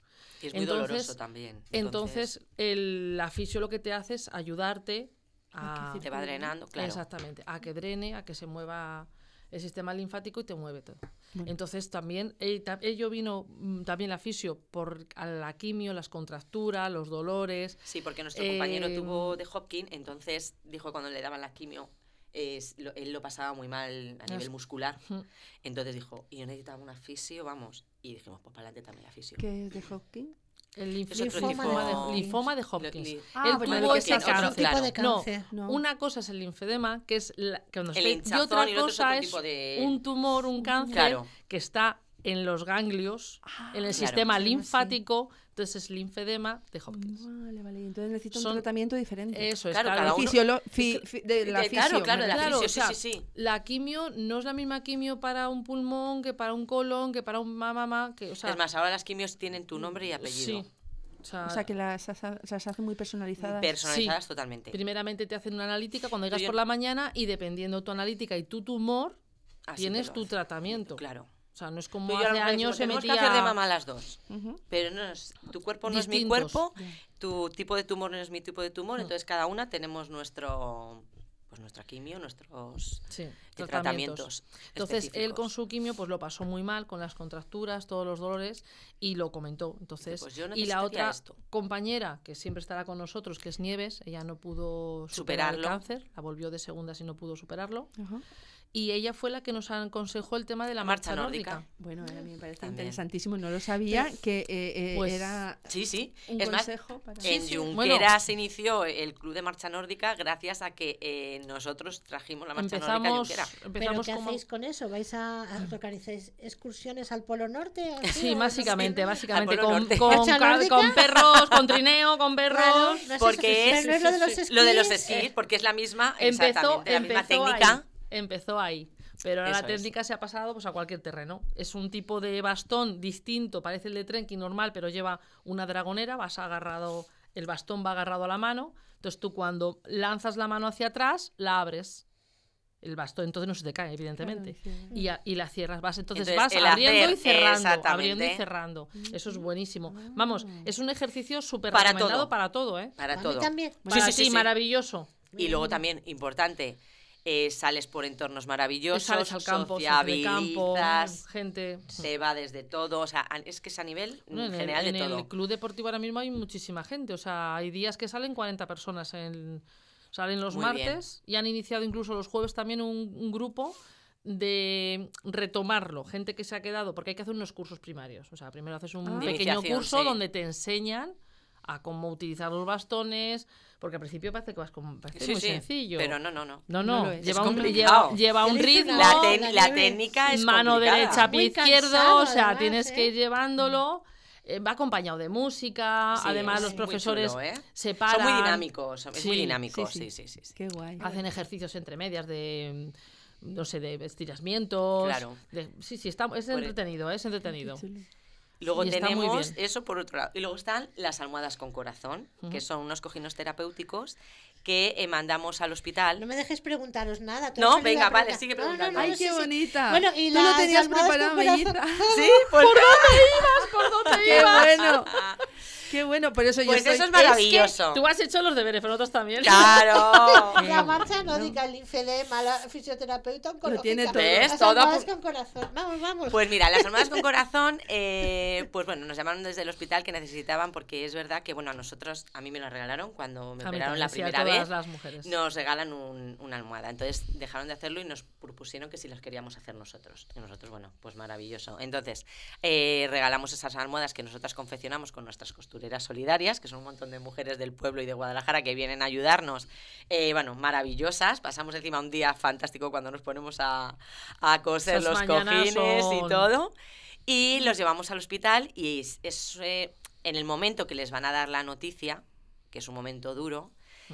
es muy entonces, doloroso también. Entonces, el, aficio lo que te hace es ayudarte a... te va drenando, claro. Exactamente, a que drene, a que se mueva el sistema linfático y te mueve todo. Entonces también, ello vino mm, también la fisio por la quimio, las contracturas, los dolores. Sí, porque nuestro compañero em, tuvo de Hopkins, entonces dijo cuando le daban la quimio, él lo pasaba muy mal a nivel muscular. Entonces dijo, yo necesitaba una fisio, vamos, y dijimos, pues para adelante también la fisión. ¿Qué es de Hopkins? El linfoma, de, Hopkins. linfoma ah, no, Tipo de cáncer. No, una cosa es el linfedema, que es la, que nos y otra cosa es, de... un tumor, un cáncer que está en los ganglios, en el ah, sistema linfático, entonces es linfedema de Hopkins. Vale, vale, entonces necesito un tratamiento diferente. Eso es, claro, claro. de la claro, claro, la La quimio no es la misma quimio para un pulmón que para un colon, que para un mamá, que, Es más, ahora las quimios tienen tu nombre y mm, apellido. Sí. O sea, que las, hacen muy personalizadas. Personalizadas totalmente. Primeramente te hacen una analítica cuando llegas por la mañana y dependiendo tu analítica y tu tumor, tienes tu tratamiento. Claro. O sea, no es como hace años se metía... que de mamá las dos. Pero no es, tu cuerpo no es mi cuerpo, tu tipo de tumor no es mi tipo de tumor, mm. entonces cada una tenemos nuestro pues nuestra quimio, nuestros eh, tratamientos. Entonces, él con su quimio pues lo pasó muy mal, con las contracturas, todos los dolores, y lo comentó. Entonces, pues y la otra compañera, que siempre estará con nosotros, que es Nieves, ella no pudo superar el cáncer, la volvió de segunda y no pudo superarlo y ella fue la que nos aconsejó el tema de la, marcha, nórdica. Bueno, a mí me parece interesantísimo, no lo sabía que eh, eh, pues, era sí, sí. un consejo. Más, para... En sí, se inició el Club de Marcha Nórdica gracias a que eh, nosotros trajimos la marcha empezamos, nórdica a empezamos ¿Pero qué hacéis con eso? ¿Vais a, organizar excursiones al Polo Norte? sí, básicamente, básicamente, con, perros, con trineo, con perros. no es porque es, lo de los esquís. Lo de los esquís, porque es la misma, exactamente, técnica empezó ahí. Pero la técnica se ha pasado pues, a cualquier terreno. Es un tipo de bastón distinto, parece el de Trenki normal, pero lleva una dragonera, vas agarrado, el bastón va agarrado a la mano. Entonces tú cuando lanzas la mano hacia atrás, la abres el bastón entonces no se te cae, evidentemente. y, la cierras, vas, entonces, vas abriendo y cerrando, abriendo y cerrando. Eso es mm. buenísimo. Ah. Vamos, es un ejercicio súper recomendado todo. para todo, ¿eh? Para, para todo. también. sí, sí, sí, maravilloso. Y luego también, importante, eh, sales por entornos maravillosos, sales al campo, campo, gente. Se va desde todo, o sea, es que es a nivel general de todo. En el club deportivo ahora mismo hay muchísima gente, o sea, hay días que salen 40 personas, en, salen los martes y han iniciado incluso los jueves también un, grupo de retomarlo, gente que se ha quedado, porque hay que hacer unos cursos primarios. O sea, primero haces un ah. pequeño curso donde te enseñan a cómo utilizar los bastones, porque al principio parece que vas con, parece muy sencillo. Pero no, no, no. No, no, lleva, un, lleva, un, ritmo. La, técnica es Mano derecha, pie izquierdo, o sea, tienes que ir ¿eh? llevándolo. Mm. Eh, va acompañado de música, además los profesores ¿eh? se paran. Son muy dinámicos, son muy dinámicos, sí, sí, sí. Qué guay. Hacen ejercicios entre medias de no sé, de estiramientos. Claro. sí, sí, está, es e- entretenido, es entretenido. Luego tenemos eso por otro lado. Y luego están las almohadas con corazón, que son unos cojinos terapéuticos que eh, mandamos al hospital. No me dejes preguntaros nada. No, venga, vale, sigue preguntando. Ay, qué bonita. Bueno, y Tú lo tenías preparado, Bellita. Sí, ¿por, pues dónde ibas? ¿Por dónde qué ibas? bueno. Qué bueno, por eso Pues eso es maravilloso. tú has hecho los deberes, pero otros también. ¡Claro! la marcha no diga el INFEDE, mala fisioterapeuta oncológica. Lo tiene todo. Las todo almohadas con corazón. Vamos, vamos. Pues mira, las armadas con corazón, eh, pues bueno, nos llamaron desde el hospital que necesitaban porque es verdad que, bueno, a nosotros, a mí me lo regalaron cuando me operaron la primera vez. ¿eh? las mujeres. nos regalan una almohada. Entonces dejaron de hacerlo y nos propusieron que si las queríamos hacer nosotros. Y nosotros, bueno, pues maravilloso. Entonces eh, regalamos esas almohadas que nosotras confeccionamos con nuestras costureras solidarias, que son un montón de mujeres del pueblo y de Guadalajara que vienen a ayudarnos. Eh, bueno, maravillosas. Pasamos encima un día fantástico cuando nos ponemos a, coser los cojines y todo. Y los llevamos al hospital y es, en el momento que les van a dar la noticia, que es un momento duro,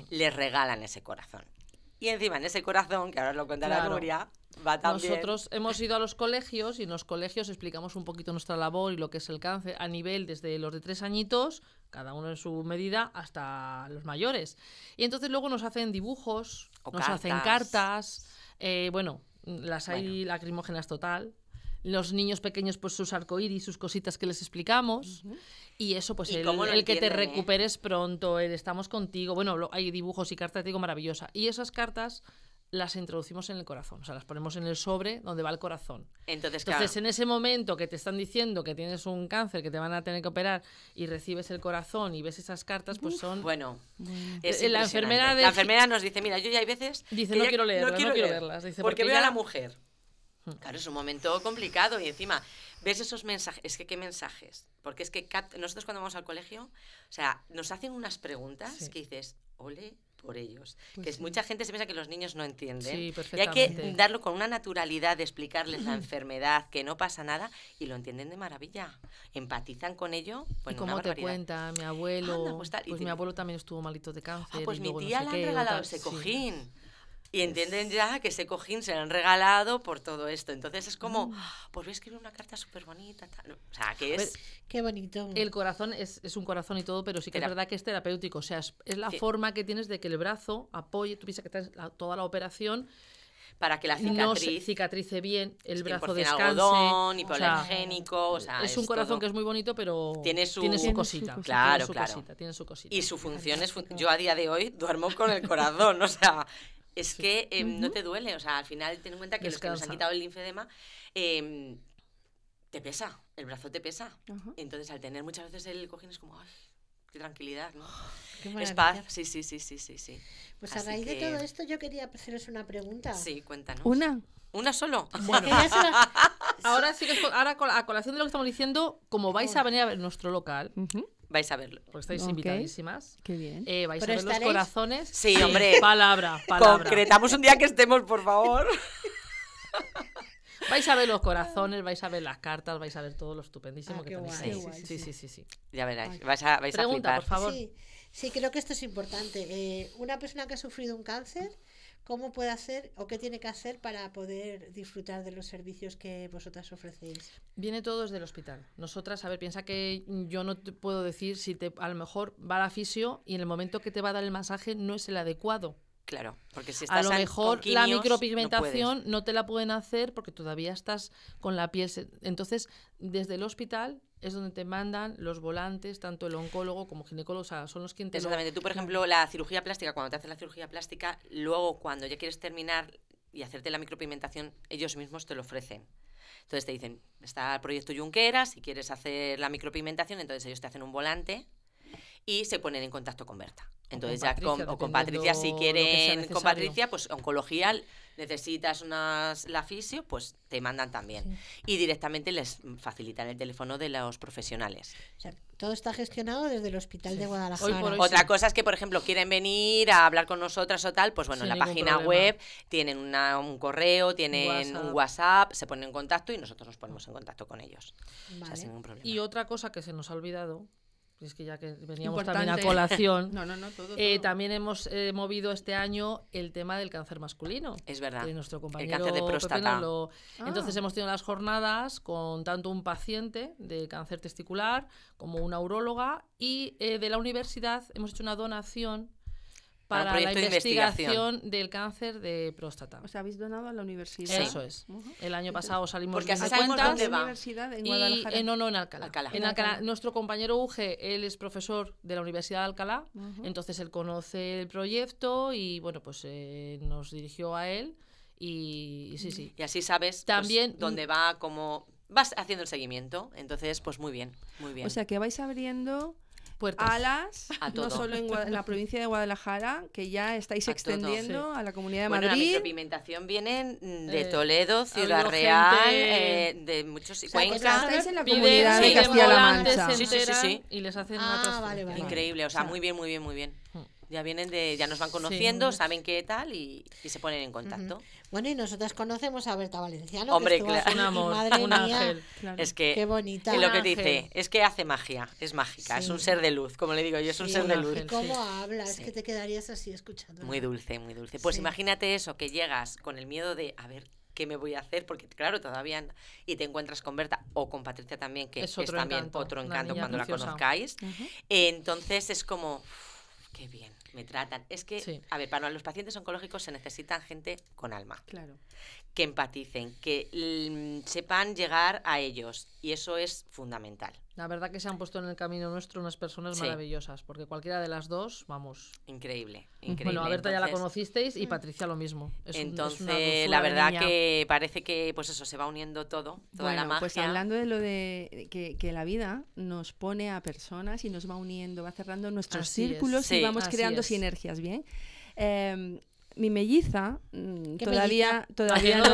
les regalan ese corazón. Y encima en ese corazón, que ahora lo cuenta la Nuria, va también. Nosotros hemos ido a los colegios y en los colegios explicamos un poquito nuestra labor y lo que es el cáncer a nivel desde los de tres añitos, cada uno en su medida, hasta los mayores. Y entonces luego nos hacen dibujos, nos hacen cartas, eh, bueno, las hay lacrimógenas total, los niños pequeños pues sus arcoíris, sus cositas que les explicamos y eso pues el, que te eh? recuperes pronto, el estamos contigo, bueno, hay dibujos y cartas, digo, maravillosa. Y esas cartas las introducimos en el corazón, o sea, las ponemos en el sobre donde va el corazón. Entonces, Entonces en ese momento que te están diciendo que tienes un cáncer, que te van a tener que operar y recibes el corazón y ves esas cartas, pues son... Bueno, es eh, la enfermera La enfermera nos dice, mira, yo ya hay veces... Dice, no quiero leerlas, no quiero, porque, ve a la mujer Claro, es un momento complicado y encima ves esos mensajes, es que qué mensajes, porque es que nosotros cuando vamos al colegio, o sea, nos hacen unas preguntas que dices, ole por ellos, pues que mucha gente se piensa que los niños no entienden sí, y hay que darlo con una naturalidad de explicarles la enfermedad, que no pasa nada y lo entienden de maravilla, empatizan con ello. Bueno, y como te cuenta mi abuelo, pues, pues mi abuelo también estuvo malito de cáncer. Ah, pues y mi tía le ha regalado ese cojín. Y entienden ya que ese cojín se lo han regalado por todo esto. Entonces es como, ah. Ah, pues voy a escribir una carta súper bonita. O sea, que es... Qué bonito. El corazón es, es un corazón y todo, pero sí que es verdad que es terapéutico. O sea, es, la forma que tienes de que el brazo apoye, tú piensas que estás toda la operación para que la cicatriz cicatrice bien, el brazo descanse, algodón, o es, un corazón que es muy bonito, pero tiene su, cosita, claro, tiene su claro, cosita, tiene su cosita. Y su función es, yo a día de hoy duermo con el corazón, o sea, es que em, no te duele. O sea, al final ten en cuenta que los que nos han quitado el linfedema em, te pesa, el brazo te pesa. Entonces, al tener muchas veces el cojín es como, ay, qué tranquilidad, ¿no? Qué es paz, sí, sí, sí, sí, sí, sí. Pues a raíz de todo esto yo quería haceros una pregunta. Sí, cuéntanos. ¿Una? ¿Una solo? ahora sí que ahora a colación de lo que estamos diciendo, como vais a venir a ver nuestro local, vais a verlo. Pues estáis invitadísimas. Qué bien. Eh, vais a ver los corazones. Sí, hombre. Palabra, palabra. Concretamos un día que estemos, por favor. vais a ver los corazones, vais a ver las cartas, vais a ver todo lo estupendísimo ah, que tenéis. sí, sí, sí, sí, Ya veréis, vais a, vais Pregunta, por favor. Sí, creo que esto es importante. Eh, una persona que ha sufrido un cáncer ¿Cómo puede hacer o qué tiene que hacer para poder disfrutar de los servicios que vosotras ofrecéis? Viene todo desde el hospital. Nosotras, a ver, piensa que yo no te puedo decir si te, a lo mejor va la fisio y en el momento que te va a dar el masaje no es el adecuado. Claro, porque si estás a lo mejor la micropigmentación no, te la pueden hacer porque todavía estás con la piel. Entonces, desde el hospital es donde te mandan los volantes, tanto el oncólogo como el ginecólogo, o sea, son los que te Exactamente. Tú, por ejemplo, la cirugía plástica, cuando te hacen la cirugía plástica, luego cuando ya quieres terminar y hacerte la micropigmentación, ellos mismos te lo ofrecen. Entonces te dicen, está el proyecto Junquera, si quieres hacer la micropigmentación, entonces ellos te hacen un volante y se ponen en contacto con Berta. Entonces, ya con, o con Patricia, si quieren, con Patricia, pues oncología, necesitas unas, la fisio, pues te mandan también. Y directamente les facilitan el teléfono de los profesionales. todo está gestionado desde el Hospital de Guadalajara. Otra cosa es que, por ejemplo, quieren venir a hablar con nosotras o tal, pues bueno, en la página web tienen un correo, tienen un WhatsApp, se ponen en contacto y nosotros nos ponemos en contacto con ellos. Y otra cosa que se nos ha olvidado, es que ya que veníamos también a colación, eh, también hemos eh, movido este año el tema del cáncer masculino. Es verdad. De nuestro compañero de próstata. Ah. Entonces hemos tenido las jornadas con tanto un paciente de cáncer testicular como una uróloga y eh, de la universidad hemos hecho una donación para, la investigación del cáncer de próstata. O sea, habéis donado a la universidad. Eso es. El año pasado salimos Porque de cuentas. Dónde va. Universidad en Guadalajara. Y, no, no, en Alcalá. En Alcalá. Nuestro compañero Uge, él es profesor de la Universidad de Alcalá, entonces él conoce el proyecto y bueno, pues eh, nos dirigió a él. Y, sí, sí. Y así sabes pues, también dónde va, como vas haciendo el seguimiento. Entonces, pues muy bien, muy bien. O sea, que vais abriendo alas, a no solo en, la provincia de Guadalajara, que ya estáis extendiendo a la Comunidad de bueno, Madrid. La micropigmentación viene mm, de eh, Toledo, Ciudad Real, eh, de muchos o sea, la comunidad de Castilla-La Mancha. Sí, sí, sí, Y les hacen ah, Increíble, o sea, muy bien, muy bien, muy bien. Mm. Ya vienen de, ya nos van conociendo, saben qué tal y, se ponen en contacto. Bueno, y nosotras conocemos a Berta Valenciano. Hombre, que claro. un madre un ángel. Es que, qué bonita. Y lo que dice, es que hace magia, es mágica, es un ser de luz, como le digo yo, es un ser de luz. ¿Cómo habla? Es que te quedarías así escuchando. Muy dulce, muy dulce. Pues imagínate eso, que llegas con el miedo de, a ver, qué me voy a hacer, porque claro, todavía y te encuentras con Berta o con Patricia también, que es, también otro encanto cuando la conozcáis. entonces es como, qué bien me tratan. Es que, a ver, para los pacientes oncológicos se necesitan gente con alma. Claro que empaticen, que mm, sepan llegar a ellos. Y eso es fundamental. La verdad que se han puesto en el camino nuestro unas personas maravillosas, porque cualquiera de las dos, vamos. Increíble, increíble. Bueno, a Berta ya la conocisteis y mm. Patricia lo mismo. entonces, la verdad que parece que, pues eso, se va uniendo todo, toda la pues magia. Pues hablando de lo de que, la vida nos pone a personas y nos va uniendo, va cerrando nuestros círculos y vamos creando sinergias, ¿bien? Em, mi melliza mm, todavía todavía no,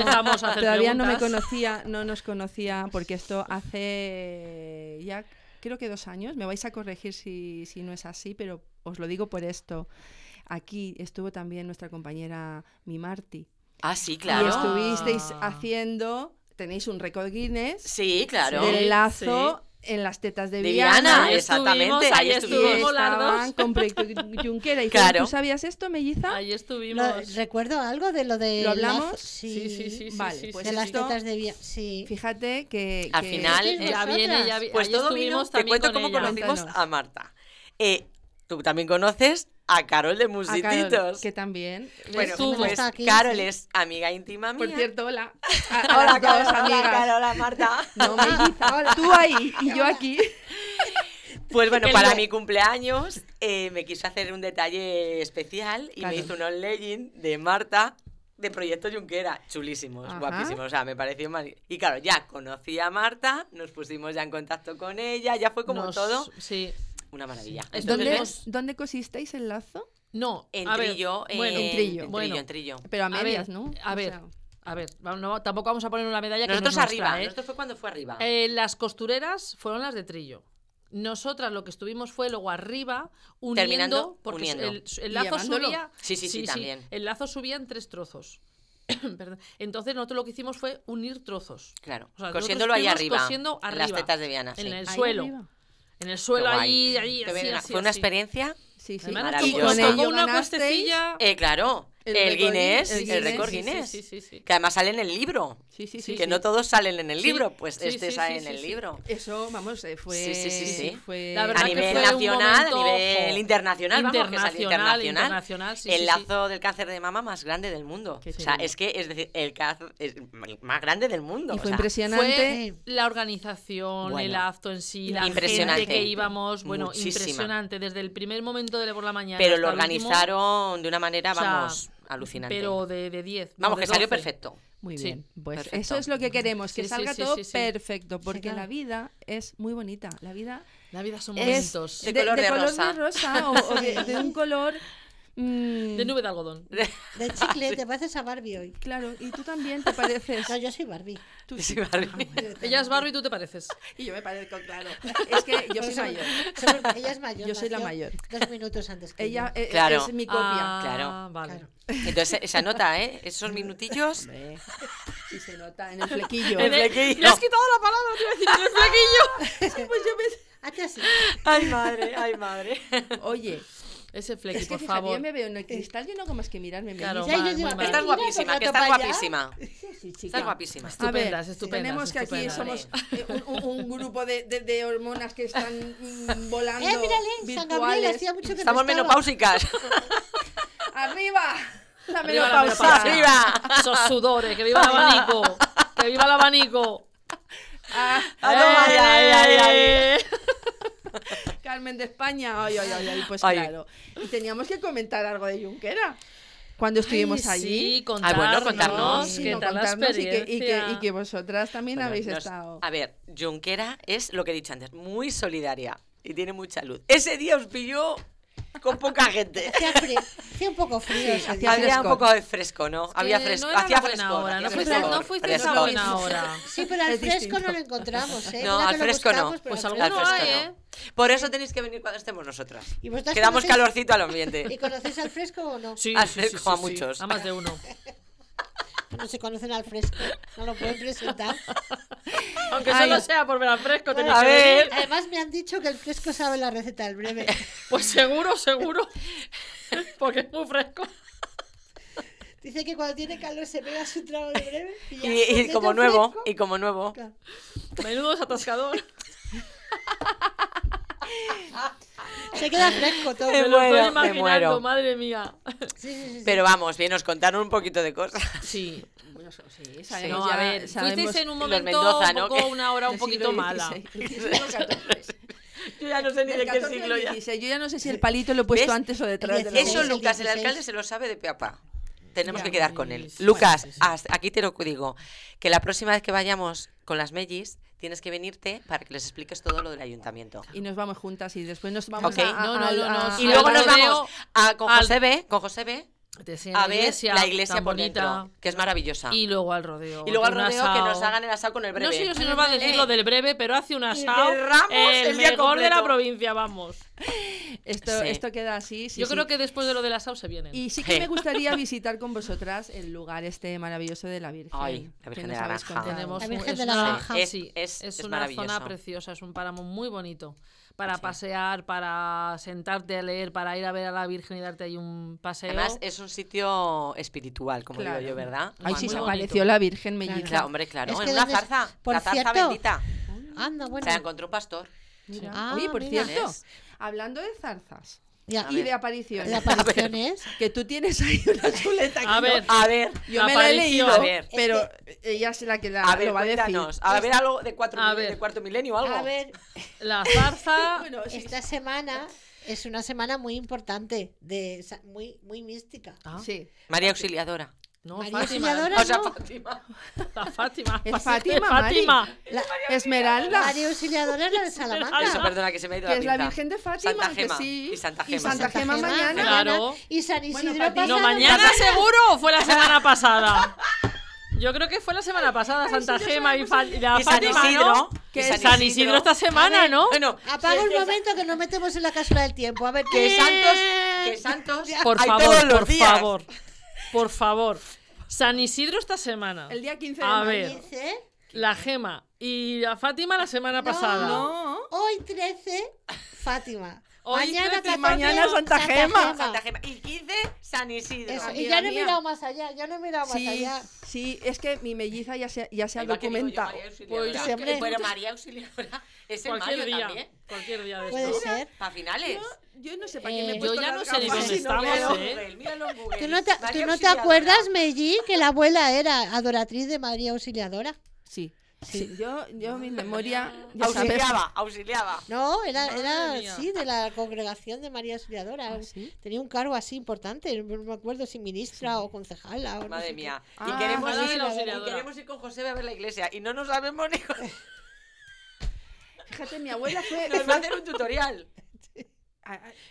todavía no me conocía, no nos conocía porque esto hace ya creo que dos años, me vais a corregir si, no es así, pero os lo digo por esto. Aquí estuvo también nuestra compañera mi Ah, sí, claro. Y estuvisteis haciendo tenéis un récord Guinness. Sí, claro. Del lazo en las tetas de, de Viana. exactamente. Ahí estuvimos, las dos. con proyecto Junquera. Y claro. ¿Tú sabías esto, Melliza? Ahí estuvimos. Recuerdo algo de lo de. ¿Lo hablamos? Sí, sí, sí. sí vale, sí, pues de las tetas de Viana. Sí. Fíjate que. Al final. ya eh, viene, ya vi... Pues todo vino, Te cuento cómo conocimos a Marta. Eh, tú también conoces a Carol de Musititos. que también. Bueno, pues Carol es amiga íntima mía. Por cierto, hola. hola, Carol, hola, Carol, hola, Marta. No, me hola. Tú ahí y yo aquí. Pues bueno, para mi cumpleaños eh, me quiso hacer un detalle especial y me hizo unos leggings de Marta de Proyecto Junquera, chulísimos, guapísimos, o sea, me pareció mal. Y claro, ya conocí a Marta, nos pusimos ya en contacto con ella, ya fue como todo. Sí una maravilla. ¿Dónde, cosisteis el lazo? No, en eh, trillo, en, trillo. trillo. Pero a medias, ¿no? A ver. a ver, no, tampoco vamos a poner una medalla que Nosotros arriba, esto ¿eh? fue cuando fue arriba. Eh, las costureras fueron las de trillo. Nosotras lo que estuvimos fue luego arriba, uniendo, Terminando, porque El, lazo subía. Sí, sí, también. el lazo subía en tres trozos. Entonces nosotros lo que hicimos fue unir trozos. Claro. cosiéndolo ahí arriba. las tetas de Viana. En el suelo en el suelo ahí, ahí, así, así, Fue una experiencia. Sí, sí. Y con ello una ganasteis... Eh, claro. El, Guinness, el, récord Guinness. que además sale en el libro. que no todos salen en el libro, pues este sale en el libro. Eso, vamos, eh, fue. Sí, fue... a nivel nacional, a nivel internacional, vamos, que internacional, internacional el lazo del cáncer de mama más grande del mundo. o sea, es que, es decir, el cáncer más grande del mundo. fue impresionante. la organización, el acto en sí, la impresionante. gente que íbamos, bueno, impresionante, desde el primer momento de por la mañana. Pero lo organizaron de una manera, vamos alucinante. Pero de 10. Vamos, que salió perfecto. Muy bien, pues eso es lo que queremos, que salga todo perfecto, porque la vida es muy bonita, la vida... La vida son momentos. de, color de, rosa. o de, un color Mm. De nube de algodón. De chicle, ah, te pareces a Barbie hoy. Claro, y tú también te pareces. yo soy Barbie. Tú sí, Barbie. Ah, ella es Barbie y tú te pareces. Y yo me parezco, claro. Es que yo soy mayor. ella es mayor. Yo soy la mayor. Dos minutos antes que Ella es mi copia. Ah, claro. Vale. Entonces, eh, se anota ¿eh? Esos minutillos. Y se nota en el flequillo. En el, flequillo. has quitado la palabra, te iba a decir, en el flequillo. pues yo me... Ay, madre, ay, madre. Oye, ese flequi, por favor. Yo me veo en el cristal, yo no hago más que mirarme. Me claro, mal, yo estás guapísima, que estás guapísima. Sí, sí, Estás guapísima. Estupendas, estupendas. Tenemos que aquí somos eh, un, grupo de, de, hormonas que están volando. Eh, mírale, San Gabriel hacía mucho que Estamos menopáusicas. ¡Arriba! La menopausa. ¡Arriba! ¡Sos sudores! ¡Que viva el abanico! ¡Que viva el abanico! Ah, ay, ay, ay, Carmen de España, ay, ay, ay, pues claro. Y teníamos que comentar algo de Junquera cuando estuvimos allí. Sí, contarnos, ah, bueno, contarnos, qué tal y, que, y, que, vosotras también habéis estado. A ver, Junquera es lo que he dicho antes, muy solidaria y tiene mucha luz. Ese día os pilló con poca gente. Hacía, un poco frío. hacía había un poco de fresco, ¿no? había fresco. hacía fresco. Hora, no, fuiste, no fresco. hora. Sí, pero al fresco no lo encontramos, ¿eh? No, al fresco no. Pues algo fresco hay, ¿eh? Por eso tenéis que venir cuando estemos nosotras. ¿Y Quedamos calorcito al ambiente. ¿Y conocéis al fresco o no? Sí, al fresco, a muchos. A más de uno. no se conocen al fresco, no lo pueden presentar. Aunque solo sea por ver al fresco, que Además me han dicho que el fresco sabe la receta del breve. Pues seguro, seguro, porque es muy fresco. Dice que cuando tiene calor se pega su trago de breve. Y, como nuevo, y como nuevo. Menudo atascador. Se queda fresco todo. Me, me muero, lo estoy imaginando, madre mía. Pero vamos, bien, nos contaron un poquito de cosas. Sí. Bueno, sí, A a ver, fuisteis en un momento Mendoza, ¿no? un poco, una hora un poquito mala. Yo ya no sé ni de qué siglo ya. Yo ya no sé si el palito lo he puesto antes o detrás. De Eso Lucas, el alcalde se lo sabe de peapa tenemos que quedar con él. Lucas, aquí te lo digo, que la próxima vez que vayamos con las mellis, tienes que venirte para que les expliques todo lo del ayuntamiento. Y nos vamos juntas y después nos vamos okay. a, no, Y luego nos vamos a, con con José a ver la iglesia, la que es maravillosa. Y luego al rodeo. Y luego al rodeo que nos hagan el asado con el breve. No sé si nos va a decir lo del breve, pero hace un asado el, el, mejor de la provincia, vamos. Esto, esto queda así. yo creo que después de lo del asado se vienen. Y sí que me gustaría visitar con vosotras el lugar este maravilloso de la Virgen. la Virgen de la Granja. es, una zona preciosa, es un páramo muy bonito para pasear, para sentarte a leer, para ir a ver a la Virgen y darte ahí un paseo. Además, es un sitio espiritual, como digo yo, ¿verdad? Ahí sí, se apareció la Virgen melliza. Claro. hombre, claro, es en una zarza, por la zarza bendita. Anda, bueno. Se la encontró un pastor. Oye, por ah, cierto, hablando de zarzas, ya, y de apariciones. De apariciones. Que tú tienes ahí una chuleta. A a ver. Yo me la he leído, a ver, pero ella es la que la a ver, lo va a decir. A ver, algo de cuarto, de cuarto milenio algo. A ver. La zarza. bueno, Esta semana es una semana muy importante, de, muy, muy mística. Ah. Sí. María Auxiliadora. No, María Fátima. Auxiliadora, o sea, no. Fátima. La Fátima. Es Fátima, Fátima. La, Esmeralda. María Auxiliadora es la de Salamanca. Eso, perdona, que se me ha ido la Que es la Virgen de Fátima. Santa Gema. Que sí. Y Santa Gema. Y Santa, Gema, mañana. Claro. Y San Isidro bueno, pasado. No, mañana seguro o fue la semana pasada. Yo creo que fue la semana pasada, Santa Gema y, y, la y Fátima, San Isidro, ¿no? Que San Isidro esta semana, ver, ¿no? Bueno, apaga un momento que nos metemos en la cápsula del tiempo. A ver, que Santos, que Santos, por favor, por favor. Por favor. San Isidro esta semana. El día 15 de A la Gema y a Fátima la semana pasada. No. Hoy 13, Fátima mañana, Santa, Gema. Santa Gema. Y 15, San Isidro. y ya no he mirado más allá, ya no he mirado más sí, allá. Sí, es que mi melliza ya se, ya se ha documentado. Yo, pues, María Auxiliadora pues, es el mayo día, también. Cualquier día de ¿Puede Para finales. Yo, no sé para eh, me he eh, Yo ya no sé ni dónde estamos, ¿eh? ¿Tú no te, ¿tú no te acuerdas, Mellí, que la abuela era adoratriz de María Auxiliadora? Sí yo, mi memoria. auxiliaba, auxiliaba. No, era, era sí, de la congregación de María Auxiliadora. ¿Ah, Tenía un cargo así importante, no me acuerdo si ministra o concejala. Madre mía. y, ah, queremos ir, con José a ver la iglesia y no nos sabemos ni. Fíjate, mi abuela fue. va a hacer un tutorial.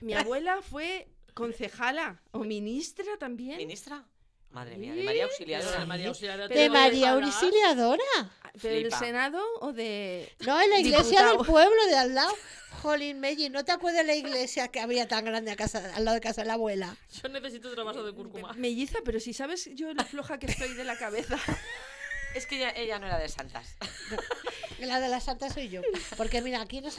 Mi abuela fue concejala o ministra también. ¿Ministra? Madre mía, de María Auxiliadora. De María Auxiliadora. ¿De ¿Del Senado o de.? No, en la iglesia del pueblo de al lado. Jolín Melli, ¿no te acuerdas de la iglesia que había tan grande al lado de casa de la abuela? Yo necesito otro vaso de cúrcuma. Melliza, pero si sabes yo lo floja que estoy de la cabeza. Es que ella, no era de santas. la de las santas soy yo. Porque mira, aquí nos,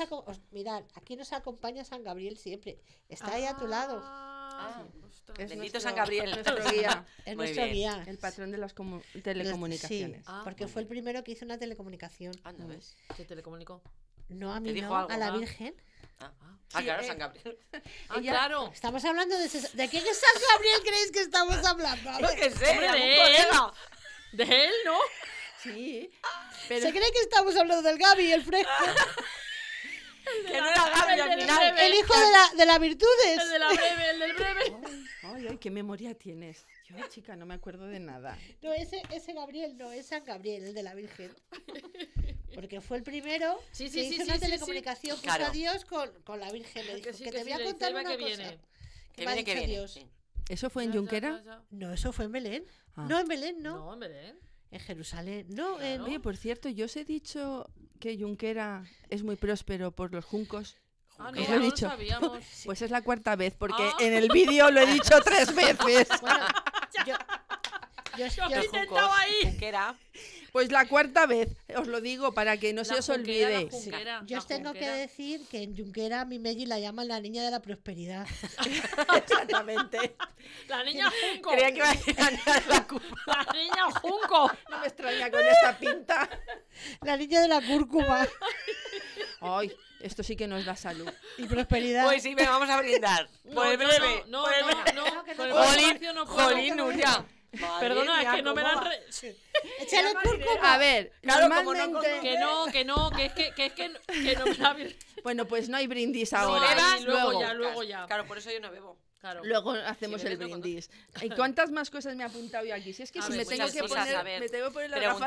mirad, aquí nos acompaña San Gabriel siempre. Está ahí a tu lado. Ah. Ah, Bendito San Gabriel. Nuestro guía. es nuestro guía. El patrón de las telecomunicaciones. Ah, porque fue el primero que hizo una telecomunicación. Anda, mm. ¿ves? se telecomunicó? No, a mí no, a la ah. Virgen. Ah, claro, eh. San Gabriel. Ah, claro. Estamos hablando de... ¿De qué San Gabriel creéis que estamos hablando? de él. De él, ¿no? Sí. Se cree que estamos hablando del Gabi, el fresco que no El hijo de la, de las virtudes. El de la breve, el del breve. Ay, ay, qué memoria tienes. Yo, chica, no me acuerdo de nada. No, ese, ese Gabriel, no, es San Gabriel, el de la Virgen. Porque fue el primero sí, sí, que sí, hizo una telecomunicación a Dios con, con la Virgen. Le que, te voy a contar una que Viene. Que viene. Dios. ¿Eso fue en Junquera? No, eso fue en Belén. Ah. No, en Belén, no. No, en Belén en Jerusalén. No, en... Oye, por cierto, yo os he dicho que Junquera es muy próspero por los juncos. Ah, no, lo pues es la cuarta vez, porque ah. en el vídeo lo he dicho tres veces. Yo, he intentado ahí. Pues la cuarta vez, os lo digo para que no se os olvide. Yo os tengo que decir que en Junquera a mi Megi la llaman la niña de la prosperidad. Exactamente. La niña Junco. la niña Junco. No me extraña con esta pinta. La niña de la cúrcuma. Ay, esto sí que no es la salud. Y prosperidad. Pues sí, me vamos a brindar. por breve. No, no, no. jolín Jolín, no, Perdona, es que no me dan. Re... Échale turco. A ver, claro, normalmente... como no que no, que no, que es que, que, es que, no, que no me Bueno, pues no hay brindis ahora. bebas, ¿eh? luego, luego, ya, luego ya. Claro, por eso yo no bebo. Claro. Luego hacemos el brindis. ¿Y cuántas más cosas me ha apuntado yo aquí? Si es que si me, tengo que poner, me tengo que poner la gafa,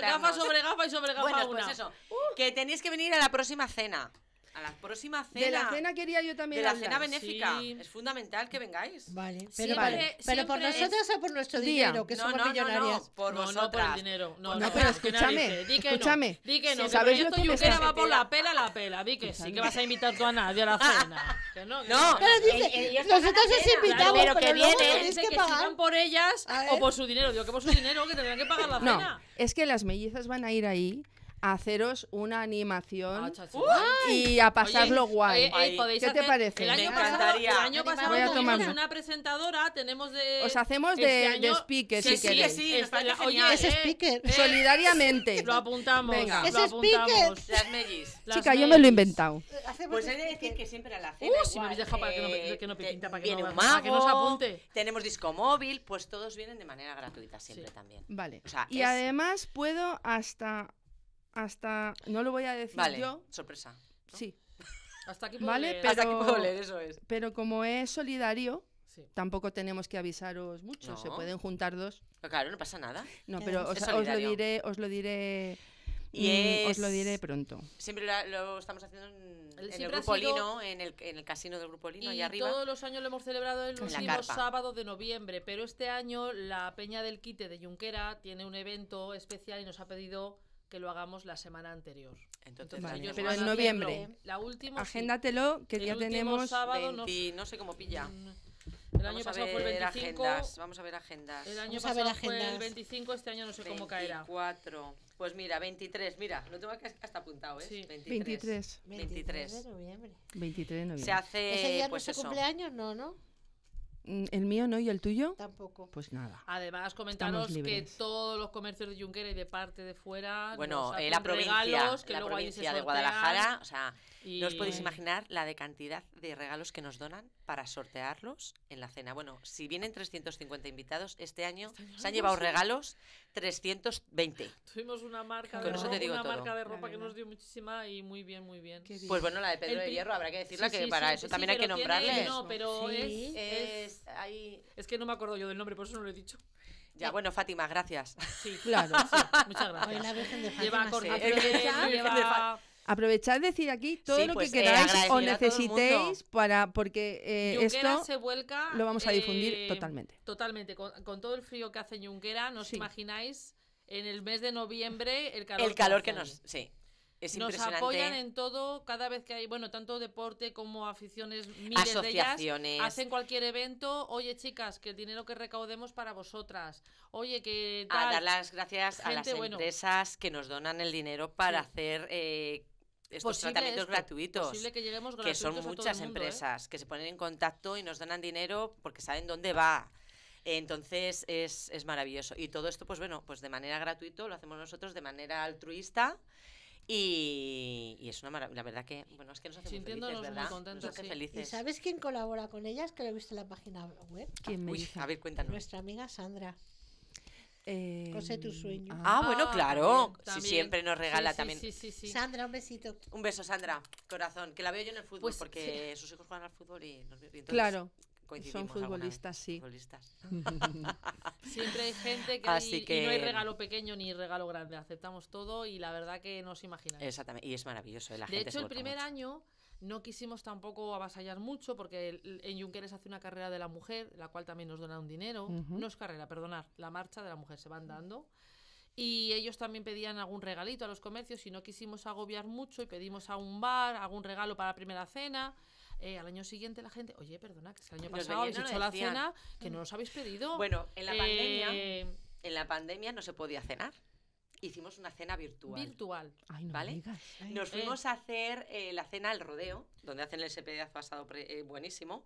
gafa sobre gafa y sobre gafa bueno, pues una. eso, uh. que tenéis que venir a la próxima cena a la próxima cena. De la cena quería yo también De la cena benéfica. Es fundamental que vengáis. Vale. Pero, vale. pero por nosotras o por nuestro dinero, que somos no, millonarias. No, por vosotras. No, por el dinero. Pues no, no, pero escúchame. Di que escúchame. Di que no. ¿Sabéis que esto yuquera va por la pela, la pela. Di que sí, que vas a invitar tú a nadie a la cena. Que no. No. Pero dice, nosotras os invitamos, pero que vienen. Que pagan por ellas o por su dinero. Digo que por su dinero, que tendrán que pagar la cena. No, es que las mellizas van a ir ahí a haceros una animación y a pasarlo guay. Eh, eh, ¿Qué te parece? El año Me pasado, encantaría. El año pasado tuvimos una. presentadora, tenemos de... Os hacemos de, este de speaker, sí, si sí, sí, es, este, oye, es eh, speaker. Solidariamente. lo apuntamos. Venga, es lo apuntamos. Speaker. Las mellis. Chica, yo me lo he inventado. Pues he de decir que siempre a la cena. Uh, si me habéis dejado para que no, pinta, para que, no, para que nos apunte. Tenemos disco móvil, pues todos vienen de manera gratuita siempre también. Vale. y además puedo hasta hasta. No lo voy a decir yo. Sorpresa. Sí. Hasta aquí Pero, eso es. Pero como es solidario. Tampoco tenemos que avisaros mucho, se pueden juntar dos. claro, no pasa nada. No, pero os, lo diré, os lo diré y mm, Os lo diré pronto. Siempre lo, estamos haciendo en, el Grupo Lino, en el, casino del Grupo Lino, y arriba. todos los años lo hemos celebrado el último sábado de noviembre, pero este año la Peña del Quite de Yunquera tiene un evento especial y nos ha pedido que lo hagamos la semana anterior. Entonces, pero en noviembre. Agéndatelo, que ya tenemos. Sábado, 20, no sé cómo pilla. Mm. El año pasado fue el 25. Agendas, vamos a ver agendas. El año vamos pasado a ver fue el 25, este año no sé cómo caerá. 24. Pues mira, 23, mira, lo tengo hasta apuntado, ¿eh? Sí. 23. 23. 23. de noviembre. 23 de noviembre. Se hace, ¿Ese día pues no es su cumpleaños? No, ¿no? Mm, el mío no y el tuyo. Tampoco. Pues nada. Además, comentaros que todos los comercios de Junquera y de parte de fuera. Bueno, eh, la provincia, regalos, que la luego provincia de Guadalajara. O sea, no os podéis imaginar la de cantidad de regalos que nos donan para sortearlos en la cena. Bueno, si vienen 350 invitados, este, este año se han llevado regalos 320. Tuvimos una marca, de, ropa, una marca de ropa que nos dio muchísima y muy bien, muy bien. Pues bueno, la de Pedro de Hierro, habrá que decirla que para eso también hay que nombrarle. sí no, pero es, que no me acuerdo yo del nombre, por eso no lo he dicho. Ya, eh, bueno, Fátima, gracias. Sí, claro. Sí, muchas gracias. la Virgen de Fátima. Lleva lleva... Aprovechad decir aquí todo lo que pues, eh, queráis o necesitéis para porque eh, esto lo vamos a eh, difundir totalmente. Totalmente, con, todo el frío que hace Yunquera no imagináis en el mes de noviembre el calor. El calor que, nos, sí. Es nos apoyan en todo, cada vez que hay, bueno, tanto deporte como aficiones, miles Asociaciones. de ellas, hacen cualquier evento, oye chicas, que el dinero que recaudemos para vosotras, oye que... Tal, a dar las gracias a las empresas que nos donan el dinero para hacer estos tratamientos gratuitos, que, son muchas ¿eh? empresas que se ponen en contacto y nos dan dinero porque saben dónde va. Entonces es, es maravilloso. Y todo esto, pues bueno, pues de manera gratuita, lo hacemos nosotros de manera altruista. Y, es una maravilla, la verdad que, bueno, es que nos hace contentos, felices. ¿Y sabes quién colabora con ellas? Que lo viste en la página web. ¿Quién me A ver, Nuestra amiga Sandra. Eh... tu sueño. Ah, bueno, ah, claro. Si siempre nos regala sí, también. Sí, Sandra, un besito. Un beso, Sandra. Corazón. Que la veo yo en el fútbol pues, porque sus hijos juegan al fútbol y nos entonces, Claro. Son futbolistas, sí. Futbolistas. siempre hay gente que, no hay regalo pequeño ni regalo grande. Aceptamos todo y la verdad que no os imagináis. Exactamente. Y es maravilloso. ¿eh? de hecho, el primer año no quisimos tampoco avasallar mucho porque en Junqueras hace una carrera de la mujer, la cual también nos un dinero. No es carrera, perdonar, la marcha de la mujer se van dando. Y ellos también pedían algún regalito a los comercios y no quisimos agobiar mucho y pedimos a un bar algún regalo para la primera cena. Eh, al año siguiente la gente, oye, perdona, que el año pasado habéis hecho la cena que no nos habéis pedido. Bueno, en la eh, en la pandemia no se podía cenar hicimos una cena virtual. Virtual. ¿Vale? Nos eh. fuimos a hacer eh, la cena al rodeo, donde hacen el SPD, asado eh, buenísimo,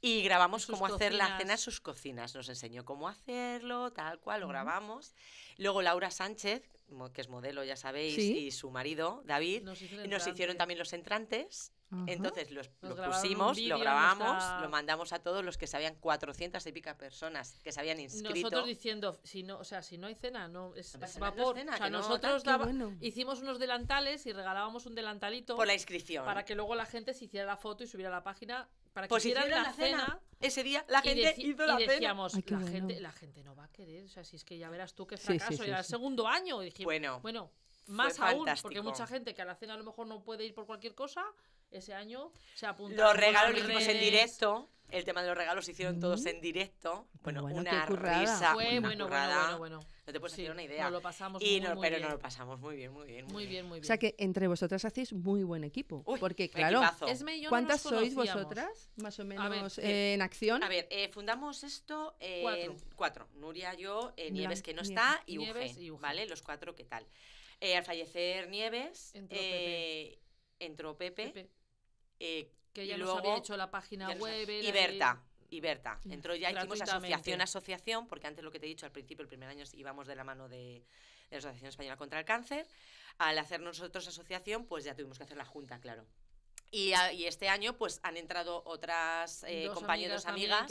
y grabamos cómo hacer la cena en sus cocinas. Nos enseñó cómo hacerlo, tal cual, lo grabamos. Luego Laura Sánchez, que es modelo, ya sabéis, y su marido, David, nos hicieron también los entrantes entonces lo pusimos, lo grabamos, lo mandamos a todos los que sabían, 400 y pica personas que se habían inscrito. Nosotros diciendo, si no, o sea, si no hay cena, no es, vapor. nosotros hicimos unos delantales y regalábamos un delantalito por la inscripción para que luego la gente se hiciera la foto y subiera a la página para que pues la, cena, Ese día la gente hizo la y decíamos, la, gente, la gente no va a querer. O sea, si es que ya verás tú qué fracaso. Era el segundo año. bueno, bueno más aún, porque mucha gente que a la cena a lo mejor no puede ir por cualquier cosa, ese año se apuntaron. Los regalos los hicimos en directo. El tema de los regalos se hicieron todos en directo. Pues bueno, bueno una risa. una bueno, No te puedes sí, una idea. lo pasamos y no, Pero nos lo pasamos muy bien, muy bien. Muy, bien. muy bien. O sea que entre vosotras hacéis muy buen equipo. porque, claro, no ¿cuántas sois vosotras, más o menos, eh, eh, en acción? A ver, eh, fundamos esto cuatro. Nuria, yo, Nieves, que no está, y Nieves ¿Vale? Los cuatro, ¿qué tal? al fallecer Nieves, entró Pepe eh, que ya lo había hecho la página web. y Berta. Y Berta. Entró ya, hicimos asociación asociación, porque antes lo que te he dicho, al principio, el primer año íbamos de la mano de, la Asociación Española contra el Cáncer. Al hacer nosotros asociación, pues ya tuvimos que hacer la junta, claro. Y, este año pues han entrado otras eh, compañeras, amigas,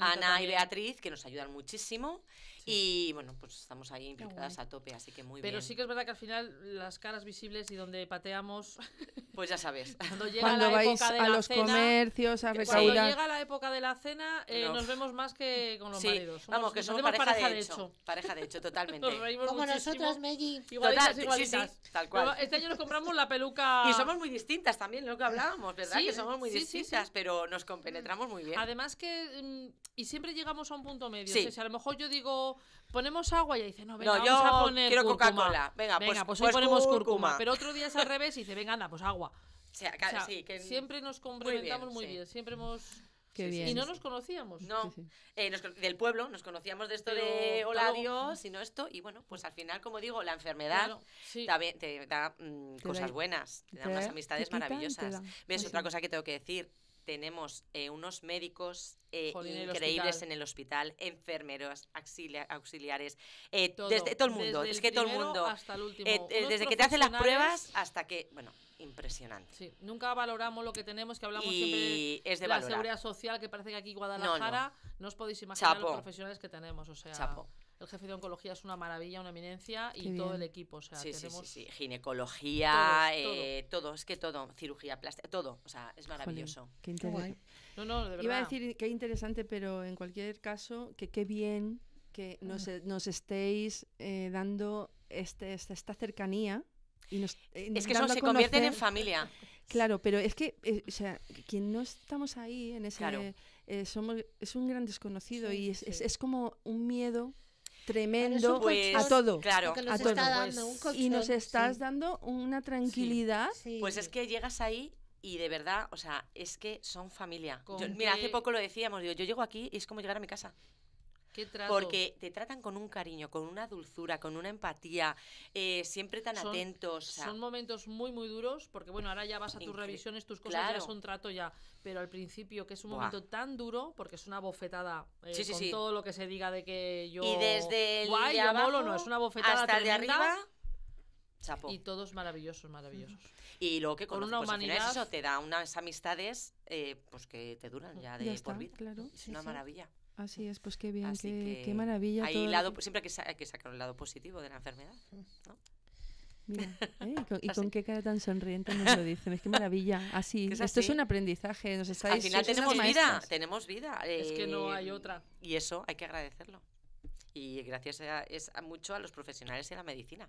Ana y Beatriz, que nos ayudan muchísimo. Y bueno, pues estamos ahí implicadas a tope, así que muy bien. Pero sí que es verdad que al final las caras visibles y donde pateamos. Pues ya sabes. Cuando, llega la vais época de a los comercios, a recaudar. Cuando llega la época de la cena, eh, nos vemos más que con los sí. Somos, Vamos, que somos pareja, de hecho. Pareja de hecho, totalmente. Como nosotras, Meggy. Igualitas, igualitas. tal cual. Este año nos compramos la peluca. Y somos muy distintas también, lo que hablábamos, ¿verdad? que somos muy distintas, pero nos compenetramos mm. muy bien. Además que. Mm, y siempre llegamos a un punto medio. O sea, si a lo mejor yo digo ponemos agua y dice, no, venga, yo quiero Coca-Cola. Venga, pues, pues, pues, ponemos cúrcuma. Pero otro día es al revés y dice, venga, anda, pues agua. O sea, Siempre nos complementamos muy bien. Siempre hemos... Y no nos conocíamos. No, eh, del pueblo, nos conocíamos de esto de hola, Dios, adiós, mm. y no esto. Y bueno, pues al final, como digo, la enfermedad mm, te da cosas buenas, te da unas amistades maravillosas. ¿Ves? Pues Otra cosa que tengo que decir, tenemos eh, unos médicos eh, increíbles en el hospital, enfermeros, auxiliares, eh, desde todo el mundo, desde es que todo el mundo, desde que te hacen las pruebas hasta que, bueno, impresionante. Sí, nunca valoramos lo que tenemos, que hablamos siempre de, es de la seguridad social, que parece que aquí Guadalajara no, os podéis imaginar los profesionales que tenemos, o sea. Chapo el jefe de oncología es una maravilla, una eminencia y todo el equipo. ginecología, todo, es que todo, cirugía plástica, todo, o sea, es maravilloso. Iba a decir que interesante, pero en cualquier caso, que qué bien que nos, ah. estéis eh, dando este, este, esta, cercanía. Y eh, es que se convierten en familia. Claro, pero es que, eh, quien no estamos ahí en ese, somos, es un gran desconocido y es como un miedo tremendo a todo. Claro, a todo. y nos estás dando una tranquilidad. Pues es que llegas ahí y de verdad, o sea, es que son familia. mira, hace poco lo decíamos, yo llego aquí y es como llegar a mi casa. Porque te tratan con un cariño, con una dulzura, con una empatía, eh, siempre tan atentos. Son momentos muy, muy duros, porque bueno, ahora ya vas a tus revisiones, tus cosas ya es un trato ya, pero al principio que es un momento tan duro, porque es una bofetada eh, con todo lo que se diga de que yo... Y desde el Guay, abajo, no, es una bofetada hasta de arriba... Chapo. Y todos maravillosos, maravillosos. Y lo que con una pues, humanidad... eso te da unas amistades eh, pues que te duran mm. ya de por vida. es una maravilla. Así es, pues qué bien, qué, que qué, maravilla. lado, siempre hay que, sacar un lado positivo de la enfermedad. Mm. ¿no? Mira, ¿eh? ¿Y, con, qué cara tan sonriente nos lo dicen? Es que maravilla. Así, esto es un aprendizaje. Nos Al final tenemos vida, tenemos eh, vida. es que no hay otra. Y eso hay que agradecerlo. Y gracias es mucho a los profesionales de la medicina.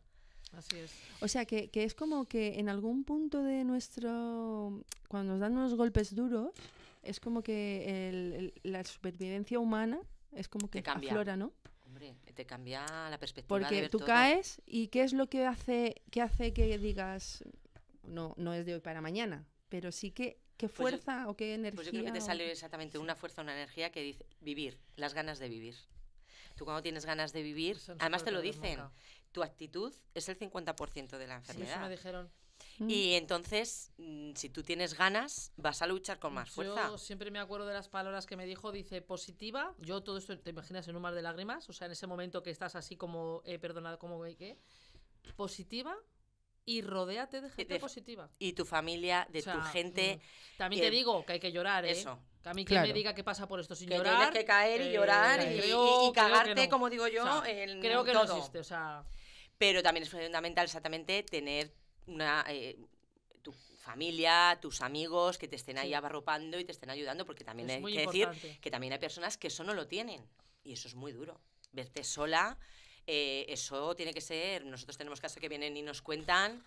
Así es. O sea, que, que es como que en algún punto de nuestro. Cuando nos dan unos golpes duros, es como que la supervivencia humana es como que aflora, ¿no? Hombre, te cambia la perspectiva. Porque tú caes y ¿qué es lo que hace que, hace que digas, no, no es de hoy para mañana, pero sí que qué pues fuerza o qué energía? Pues yo creo que te sale exactamente una fuerza, una energía que dice vivir, las ganas de vivir. Tú cuando tienes ganas de vivir, además te lo dicen, tu actitud es el 50% de la enfermedad. Sí, eso me dijeron. Y entonces, mm, si tú tienes ganas, vas a luchar con más fuerza. Yo siempre me acuerdo de las palabras que me dijo, dice positiva. Yo todo esto te imaginas en un mar de lágrimas, o sea, en ese momento que estás así como, he eh, perdonado, como eh, que positiva, y rodéate de gente positiva. Y tu familia, de tu gente. Mm, también te digo que hay que llorar, ¿eh? Eso. Que a mí que me diga qué pasa por esto sin que llorar. Tienes que caer y llorar y, cagarte, como digo yo, en Creo que no existe, o sea... Pero también es fundamental exactamente tener una, eh, tu familia, tus amigos que te estén ahí abarropando y te estén ayudando, porque también hay que decir que también hay personas que eso no lo tienen. Y eso es muy duro. Verte sola, eh, eso tiene que ser. Nosotros tenemos casos que vienen y nos cuentan.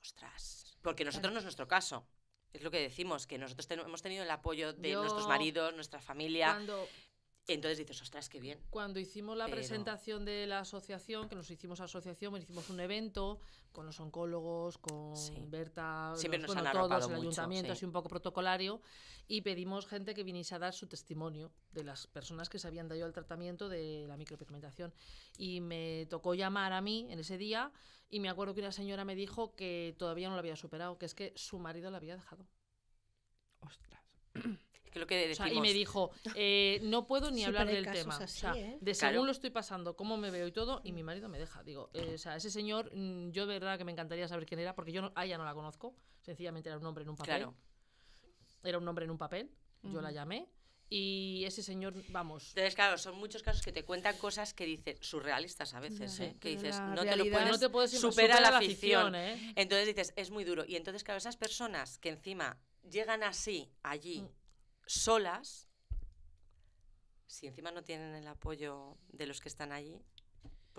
Ostras. Porque nosotros no es nuestro caso. Es lo que decimos, que nosotros hemos tenido el apoyo de nuestros maridos, nuestra familia. Entonces dices, ostras, qué bien. Cuando hicimos la presentación de la asociación, que nos hicimos asociación, hicimos un evento con los oncólogos, con Berta, con los, todos, el ayuntamiento, así un poco protocolario, y pedimos gente que viniese a dar su testimonio de las personas que se habían dado al tratamiento de la micropigmentación. Y me tocó llamar a mí en ese día, y me acuerdo que una señora me dijo que todavía no lo había superado, que es que su marido la había dejado. Ostras que lo que y me dijo, eh, no puedo ni hablar del tema. ¿eh? De según lo estoy pasando, cómo me veo y todo, y mi marido me deja. Digo, eh, o sea, ese señor, mm, yo de verdad que me encantaría saber quién era, porque yo no, a ella no la conozco. Sencillamente era un hombre en un papel. Era un hombre en un papel. Yo la llamé. Y ese señor, vamos. Entonces, claro, son muchos casos que te cuentan cosas que dicen surrealistas a veces, ¿eh? que dices, no te, lo puedes, no te supera, la ficción. Entonces dices, es muy duro. Y entonces, claro, esas personas que encima llegan así, allí, mm solas, si encima no tienen el apoyo de los que están allí,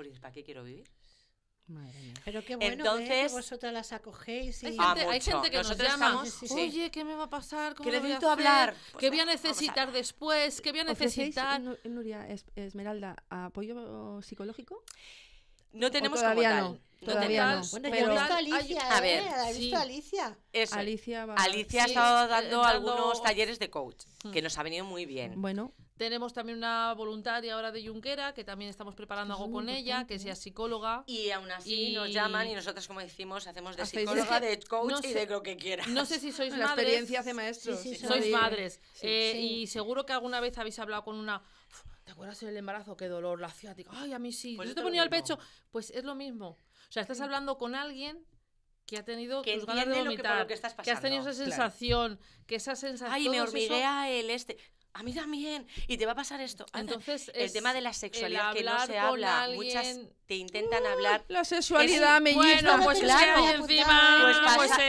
ir ¿para qué quiero vivir? Madre mía. Pero qué bueno Entonces, vosotras las acogéis. Y... Hay, gente, ah, hay gente que nos llama. Oye, ¿qué me va a pasar? que hablar. ¿Qué pues voy a necesitar después? ¿Qué voy a necesitar? Nuria, Esmeralda, apoyo psicológico? No tenemos como tal. No. Todavía no. bueno, pero... visto Alicia, a ver, eh? Alicia? Alicia, Alicia ha estado eh, dando, algunos talleres de coach, que hmm. nos ha venido muy bien. Bueno. Tenemos también una voluntaria ahora de Junquera, que también estamos preparando algo mm, con ella, que sea psicóloga. Y aún así nos llaman y nosotros, como decimos, hacemos de psicóloga, de coach y de lo que quieras. No sé si sois La madres. La experiencia hace maestros. sois madres. Eh, y seguro que alguna vez habéis hablado con una acuerdas el embarazo qué dolor la ciática? Ay, a mí sí. Pues yo te ponía el pecho. Pues es lo mismo. O sea, estás hablando con alguien que ha tenido que que, pasando, que, has tenido esa sensación, que esa sensación... Ay, me hormiguea a el este... A mí también. Y te va a pasar esto. Entonces, el tema de la sexualidad que no se habla, muchas te intentan hablar. La sexualidad me llena. pues claro, encima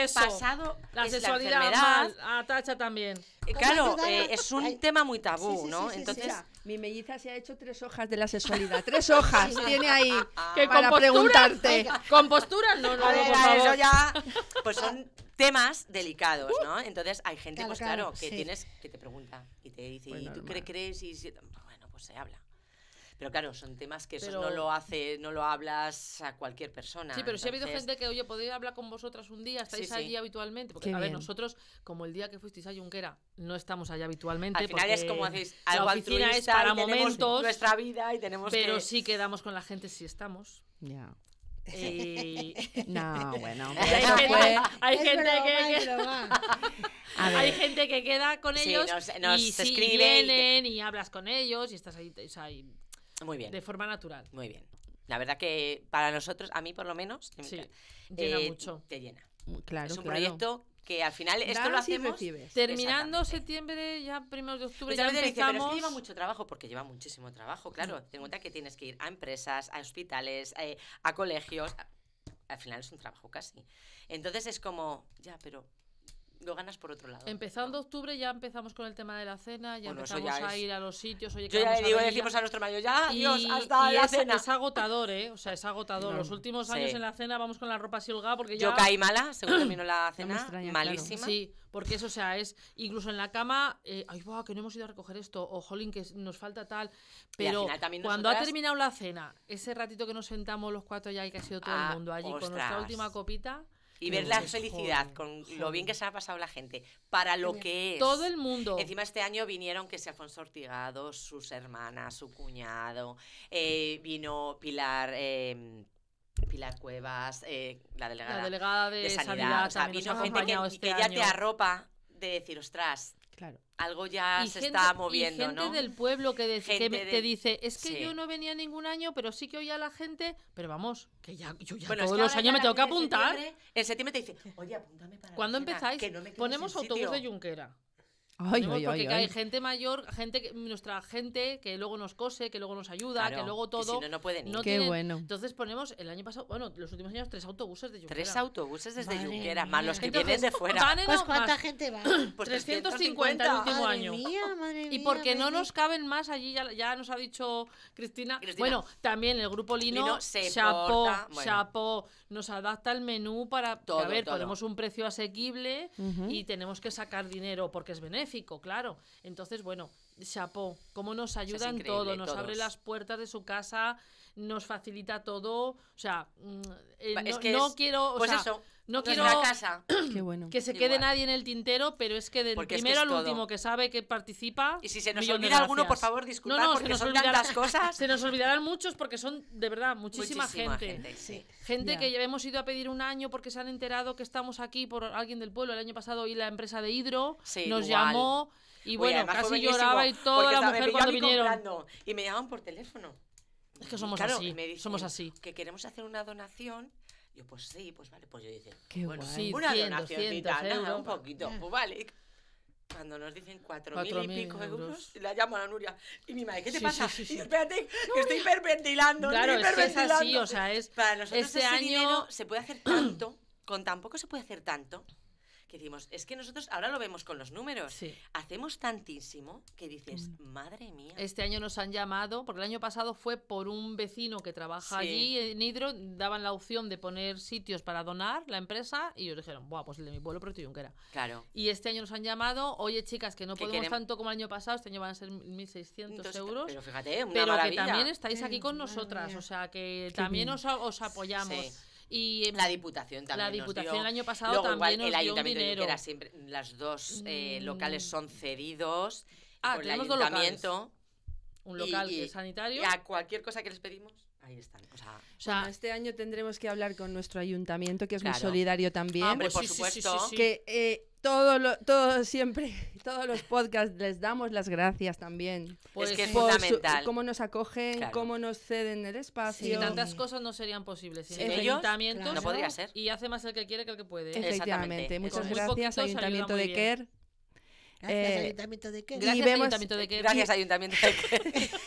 es Pasado la es sexualidad la también. Eh, claro, eh, es un tema muy tabú, ¿no? Entonces, mi melliza se ha hecho tres hojas de la sexualidad. Tres hojas tiene ahí para preguntarte. Con posturas no, no, ya, pues son temas delicados, ¿no? Uh. Entonces hay gente, pues claro, que tienes que te pregunta y te dice, ¿y tú crees? bueno, pues se habla. Pero claro, son temas que eso no lo hace, no lo hablas a cualquier persona. Sí, pero sí ha habido gente que, oye, podéis hablar con vosotras un día, estáis ahí habitualmente. Porque, a ver, nosotros, como el día que fuisteis a Junquera, no estamos allá habitualmente. Al final es como hacéis algo altruista para Nuestra vida y tenemos Pero sí quedamos con la gente si estamos. Ya. No, bueno. hay, gente, que queda... hay gente que queda con ellos y si escriben y, hablas con ellos y estás ahí, muy bien. De forma natural. Muy bien. La verdad que para nosotros, a mí por lo menos, sí, llena eh, mucho. Te llena. Claro, es un proyecto que al final esto lo hacemos terminando septiembre ya primeros de octubre pues ya empezamos dice, pero que lleva mucho trabajo porque lleva muchísimo trabajo claro mm. ten en cuenta que tienes que ir a empresas a hospitales eh, a colegios al final es un trabajo casi entonces es como ya pero lo ganas por otro lado. Empezando octubre ya empezamos con el tema de la cena, ya empezamos a ir a los sitios. Oye, Yo ya le digo, decimos a nuestro marido, ya, hasta la cena. Es agotador, ¿eh? O sea, es agotador. los últimos años en la cena vamos con la ropa así porque ya... Yo caí mala, según terminó la cena, malísima. Sí, porque eso, o sea, es incluso en la cama, eh, ay, wow, que no hemos ido a recoger esto, o jolín, que nos falta tal. Pero cuando ha terminado la cena, ese ratito que nos sentamos los cuatro ya y que ha sido todo el ah, mundo allí con nuestra última copita... Y ver la felicidad con lo bien que se ha pasado la gente, para lo que es. Todo el mundo. Encima este año vinieron que se Alfonso Ortigado, sus hermanas, su cuñado, eh, vino Pilar... Eh, Pilar Cuevas, eh, la, delegada de, Sanidad, vino gente que, que este ya te arropa de decir, ostras, Claro. Algo ya se está moviendo, y gente del pueblo que, te dice, es que yo no venía ningún año, pero sí que oía a la gente, pero vamos, que ya, yo ya todos los años me tengo que apuntar. el septiembre, te dice oye, apúntame para ¿Cuándo empezáis? Ponemos autobús de Junquera porque hay gente mayor, gente nuestra gente que luego nos cose, que luego nos ayuda, que luego todo. no, pueden ir. Qué bueno. Entonces ponemos el año pasado, bueno, los últimos años tres autobuses de Junquera. Tres autobuses desde Madre más los que vienen de fuera. Pues, cuánta gente va. Pues 350 el último año. y porque no nos caben más allí, ya, nos ha dicho Cristina. Bueno, también el grupo Lino, Chapo se nos adapta el menú para a ver, ponemos un precio asequible y tenemos que sacar dinero porque es benéfico claro. Entonces, bueno, chapó, como nos ayuda en todo, nos abre las puertas de su casa, nos facilita todo, o sea, mm, eh, no, quiero, pues eso, no quiero que se quede nadie en el tintero, pero es que del primero al último que sabe que participa. Y si se nos olvida alguno, por favor, disculpad, no, porque nos son las cosas. Se nos olvidarán muchos porque son de verdad muchísima, gente. Gente, sí. gente que hemos ido a pedir un año porque se han enterado que estamos aquí por alguien del pueblo el año pasado y la empresa de Hidro nos llamó y bueno, casi lloraba y toda la mujer cuando vinieron. Y me llamaban por teléfono. Es que somos así. somos así. Que queremos hacer una donación. Yo, pues sí, pues vale. Pues yo dije, Qué bueno, sí, una donación ¿eh? un poquito, pues vale. Cuando nos dicen cuatro, mil y pico euros. euros, la llamo a la Nuria. Y mi madre, ¿qué te pasa? y espérate, que estoy hiperventilando. Claro, estoy hiperventilando. es así, o sea, es. Para nosotros este ese año se puede hacer tanto, con tan poco se puede hacer tanto que decimos, es que nosotros ahora lo vemos con los números. Hacemos tantísimo que dices, mm. madre mía. Este año nos han llamado, porque el año pasado fue por un vecino que trabaja allí en Hidro, daban la opción de poner sitios para donar la empresa y ellos dijeron, Buah, pues el de mi pueblo, que Junquera. Claro. Y este año nos han llamado, oye chicas, que no podemos tanto como el año pasado, este año van a ser 1.600 euros. Pero fíjate, una pero que también estáis aquí con nosotras, o sea que también os, os apoyamos. Sí la Diputación también. La Diputación el año pasado ayuntamiento dinero. era siempre, las dos eh, mm. locales son cedidos. Ah, por el ayuntamiento. un local sanitario. Y a cualquier cosa que les pedimos, ahí están. O sea, este año tendremos que hablar con nuestro ayuntamiento, que es muy solidario también. Hombre, por supuesto. Sí, sí, que eh, todo los todos siempre, todos los podcasts les damos las gracias también. es pues por fundamental. cómo nos acogen, cómo nos ceden el espacio. Sí, tantas cosas no serían posibles sin ellos, No podría ser. Y hace más el que quiere que el que puede. Efectivamente. Muchas gracias, Ayuntamiento de Ker Gracias, Ayuntamiento de Kerr. Gracias, Ayuntamiento de Gracias, Ayuntamiento de Kerr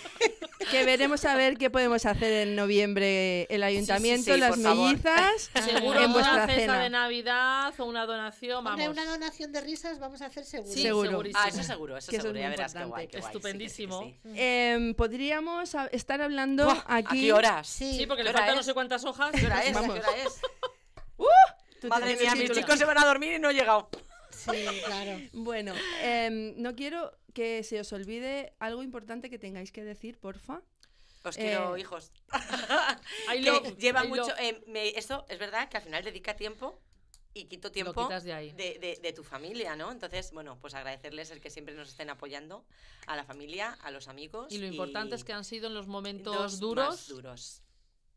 que veremos a ver qué podemos hacer en noviembre el ayuntamiento, las mellizas, en vuestra una cena. de Navidad o una donación, vamos. una donación de risas vamos a hacer seguro. Sí, seguro. Ah, eso seguro, eso, seguro. ya verás guay, Estupendísimo. podríamos estar hablando aquí. ¿A qué horas? Sí, porque le faltan no sé cuántas hojas. ¿Qué hora es? ¿Qué hora es? Uh, madre mía, mis chicos se van a dormir y no he llegado. Sí, claro. Bueno, em, no quiero que se os olvide algo importante que tengáis que decir, porfa. Os quiero, eh, hijos. lleva mucho. Eh, eso es verdad que al final dedica tiempo y quito tiempo de, De, tu familia, ¿no? Entonces, bueno, pues agradecerles el que siempre nos estén apoyando, a la familia, a los amigos. Y lo importante es que han sido en los momentos duros.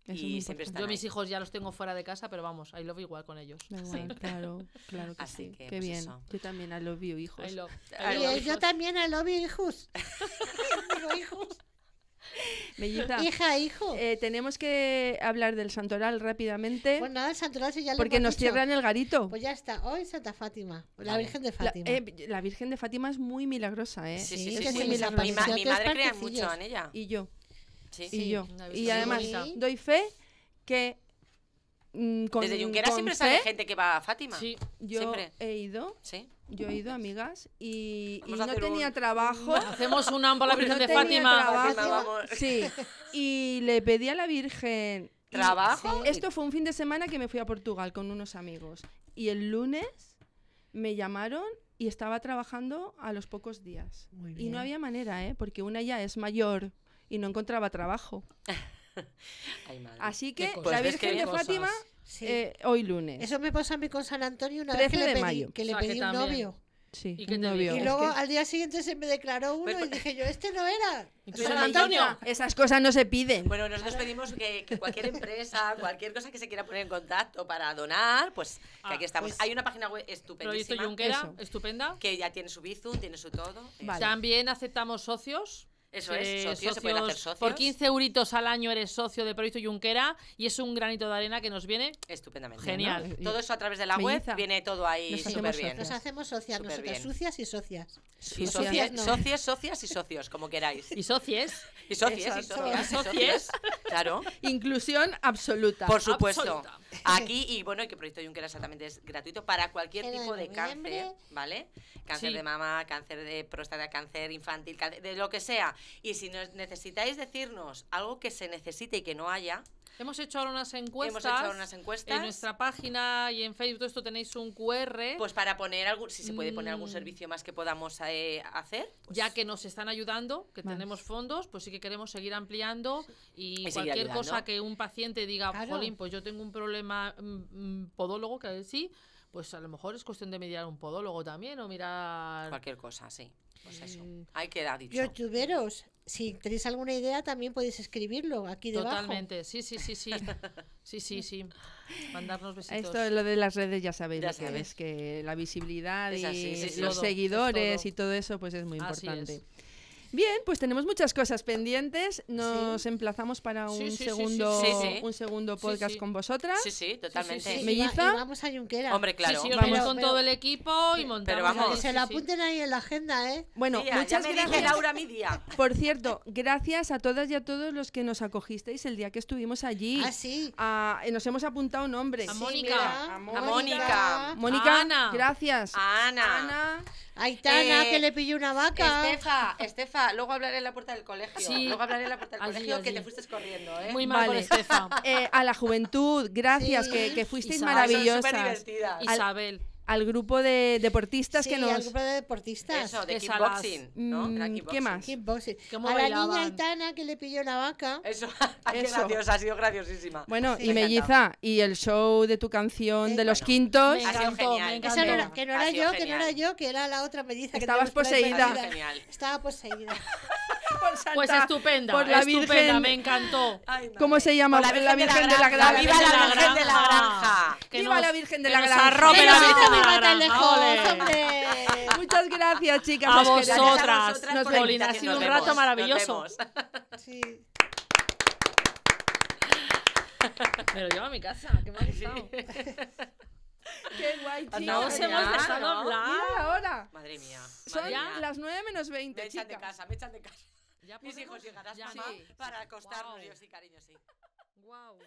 Yo mis hijos ya los tengo fuera de casa, pero vamos, I love igual con ellos. claro, claro que sí. Que, Qué pues bien. Yo también I love you, hijos. yo también I love you, hijos. Hija, hijo. Eh, tenemos que hablar del santoral rápidamente. Pues nada, el santoral si ya lo Porque nos cierran el garito. Pues ya está, hoy Santa Fátima, la Virgen de Fátima. Eh, la, Virgen de Fátima es muy milagrosa, ¿eh? Sí, sí, sí, sí, Mi, madre crea mucho en ella. Y yo y yo. Y además, doy fe que. Mm, con- Desde siempre sale gente que va a Fátima. Yo he ido, Sí. yo he ido, amigas, y, no tenía trabajo. Hacemos una ambo la Virgen de Fátima. Sí. Y le pedí a la Virgen. Trabajo. Esto fue un fin de semana que me fui a Portugal con unos amigos. Y el lunes me llamaron y estaba trabajando a los pocos días. Y no había manera, ¿eh? Porque una ya es mayor y no encontraba trabajo. Así que la Virgen de Fátima eh, hoy lunes. Eso me pasa a mí con San Antonio una vez que de le pedí, mayo. Que le pedí un novio. Sí, y, luego al día siguiente se me declaró uno pues, y dije yo, este no era. San Antonio. Esas cosas no se piden. Bueno, nosotros pedimos que, cualquier empresa, cualquier cosa que se quiera poner en contacto para donar, pues ah, aquí estamos. Pues Hay una página web estupendísima. Junquera, estupenda. Que ya tiene su Bizum, tiene su todo. También aceptamos socios. Eso es, eh, socios, se pueden hacer socios. Por 15 euritos al año eres socio de Proyecto Junquera y es un granito de arena que nos viene estupendamente. Genial. Todo eso a través de la web viene todo ahí súper bien. Nos hacemos socias, nosotras sucias y socias. socias, socias, y socios, como queráis. Y socies. Y socies, y socias, Claro. Inclusión absoluta. Por supuesto. Aquí, y bueno, y que Proyecto Junquera exactamente es gratuito para cualquier tipo de cáncer, ¿vale? Cáncer de mama, cáncer de próstata, cáncer infantil, de lo que sea y si nos necesitáis decirnos algo que se necesite y que no haya, Hemos hecho ahora unas encuestas. Hemos hecho unas encuestas. En nuestra página y en Facebook, esto tenéis un QR. Pues para poner algún, si se puede poner algún mm. servicio más que podamos eh, hacer. Pues ya que nos están ayudando, que tenemos fondos, pues sí que queremos seguir ampliando y, cualquier cosa que un paciente diga, Jolín, pues yo tengo un problema mm, mm, podólogo, que ver sí pues a lo mejor es cuestión de mirar un podólogo también o mirar... Cualquier cosa, sí. Pues eso. Hay mm. que dar dicho. Youtuberos, si tenéis alguna idea también podéis escribirlo aquí debajo. Totalmente, sí, sí, sí, sí. Sí, sí, sí. Mandarnos besitos. Esto es lo de las redes, ya sabéis, ya sabes que la visibilidad y los seguidores y todo eso pues es muy así importante. Bien, pues tenemos muchas cosas pendientes. Nos emplazamos para un, segundo, un segundo podcast con vosotras. Sí, sí, totalmente. vamos a Junquera. Hombre, claro. vamos con todo el equipo y montamos. Pero vamos. Que se lo apunten ahí en la agenda, ¿eh? Bueno, muchas gracias. Laura mi Por cierto, gracias a todas y a todos los que nos acogisteis el día que estuvimos allí. Ah, sí. Eh, nos hemos apuntado nombres. A Mónica. a Mónica. Mónica. Ana. Gracias. A Ana. Ana. Aitana, eh, que le pilló una vaca. Estefa, Estefa luego hablaré en la puerta del colegio. Luego hablaré en la puerta del colegio que te fuiste corriendo, ¿eh? Muy mal vale. Eh, a la juventud, gracias, que, que, fuisteis Isabel. Isabel al grupo de deportistas que nos... al grupo de deportistas. Eso, de kickboxing, mm, ¿Qué más? Kickboxing. A la niña Aitana que le pilló la vaca. Eso, ha sido graciosísima. Bueno, y Melliza, y el show de tu canción de los quintos. Me que no era yo, que no era yo, que era la otra melliza. Estabas poseída. Estaba poseída. pues estupenda, estupenda, me encantó. ¿Cómo se llama? la Virgen, la Virgen de la Granja. ¡Viva la Virgen de la Granja! ¡Viva la Virgen de la Granja! ¡Que la Virgen de la Granja! Muchas gracias, chicas. A vosotras. Nos ha sido un rato maravilloso. Sí. Me lo llevo a mi casa, qué Qué guay, chicas. Nos hemos dejado hablar. Mira ahora. Madre mía. Son las 9 menos 20, chicas. Me de casa, me echan de casa. ¿Ya Mis hijos llegarás ya mamá, para acostarnos. Yo sí, cariño, sí. Wow.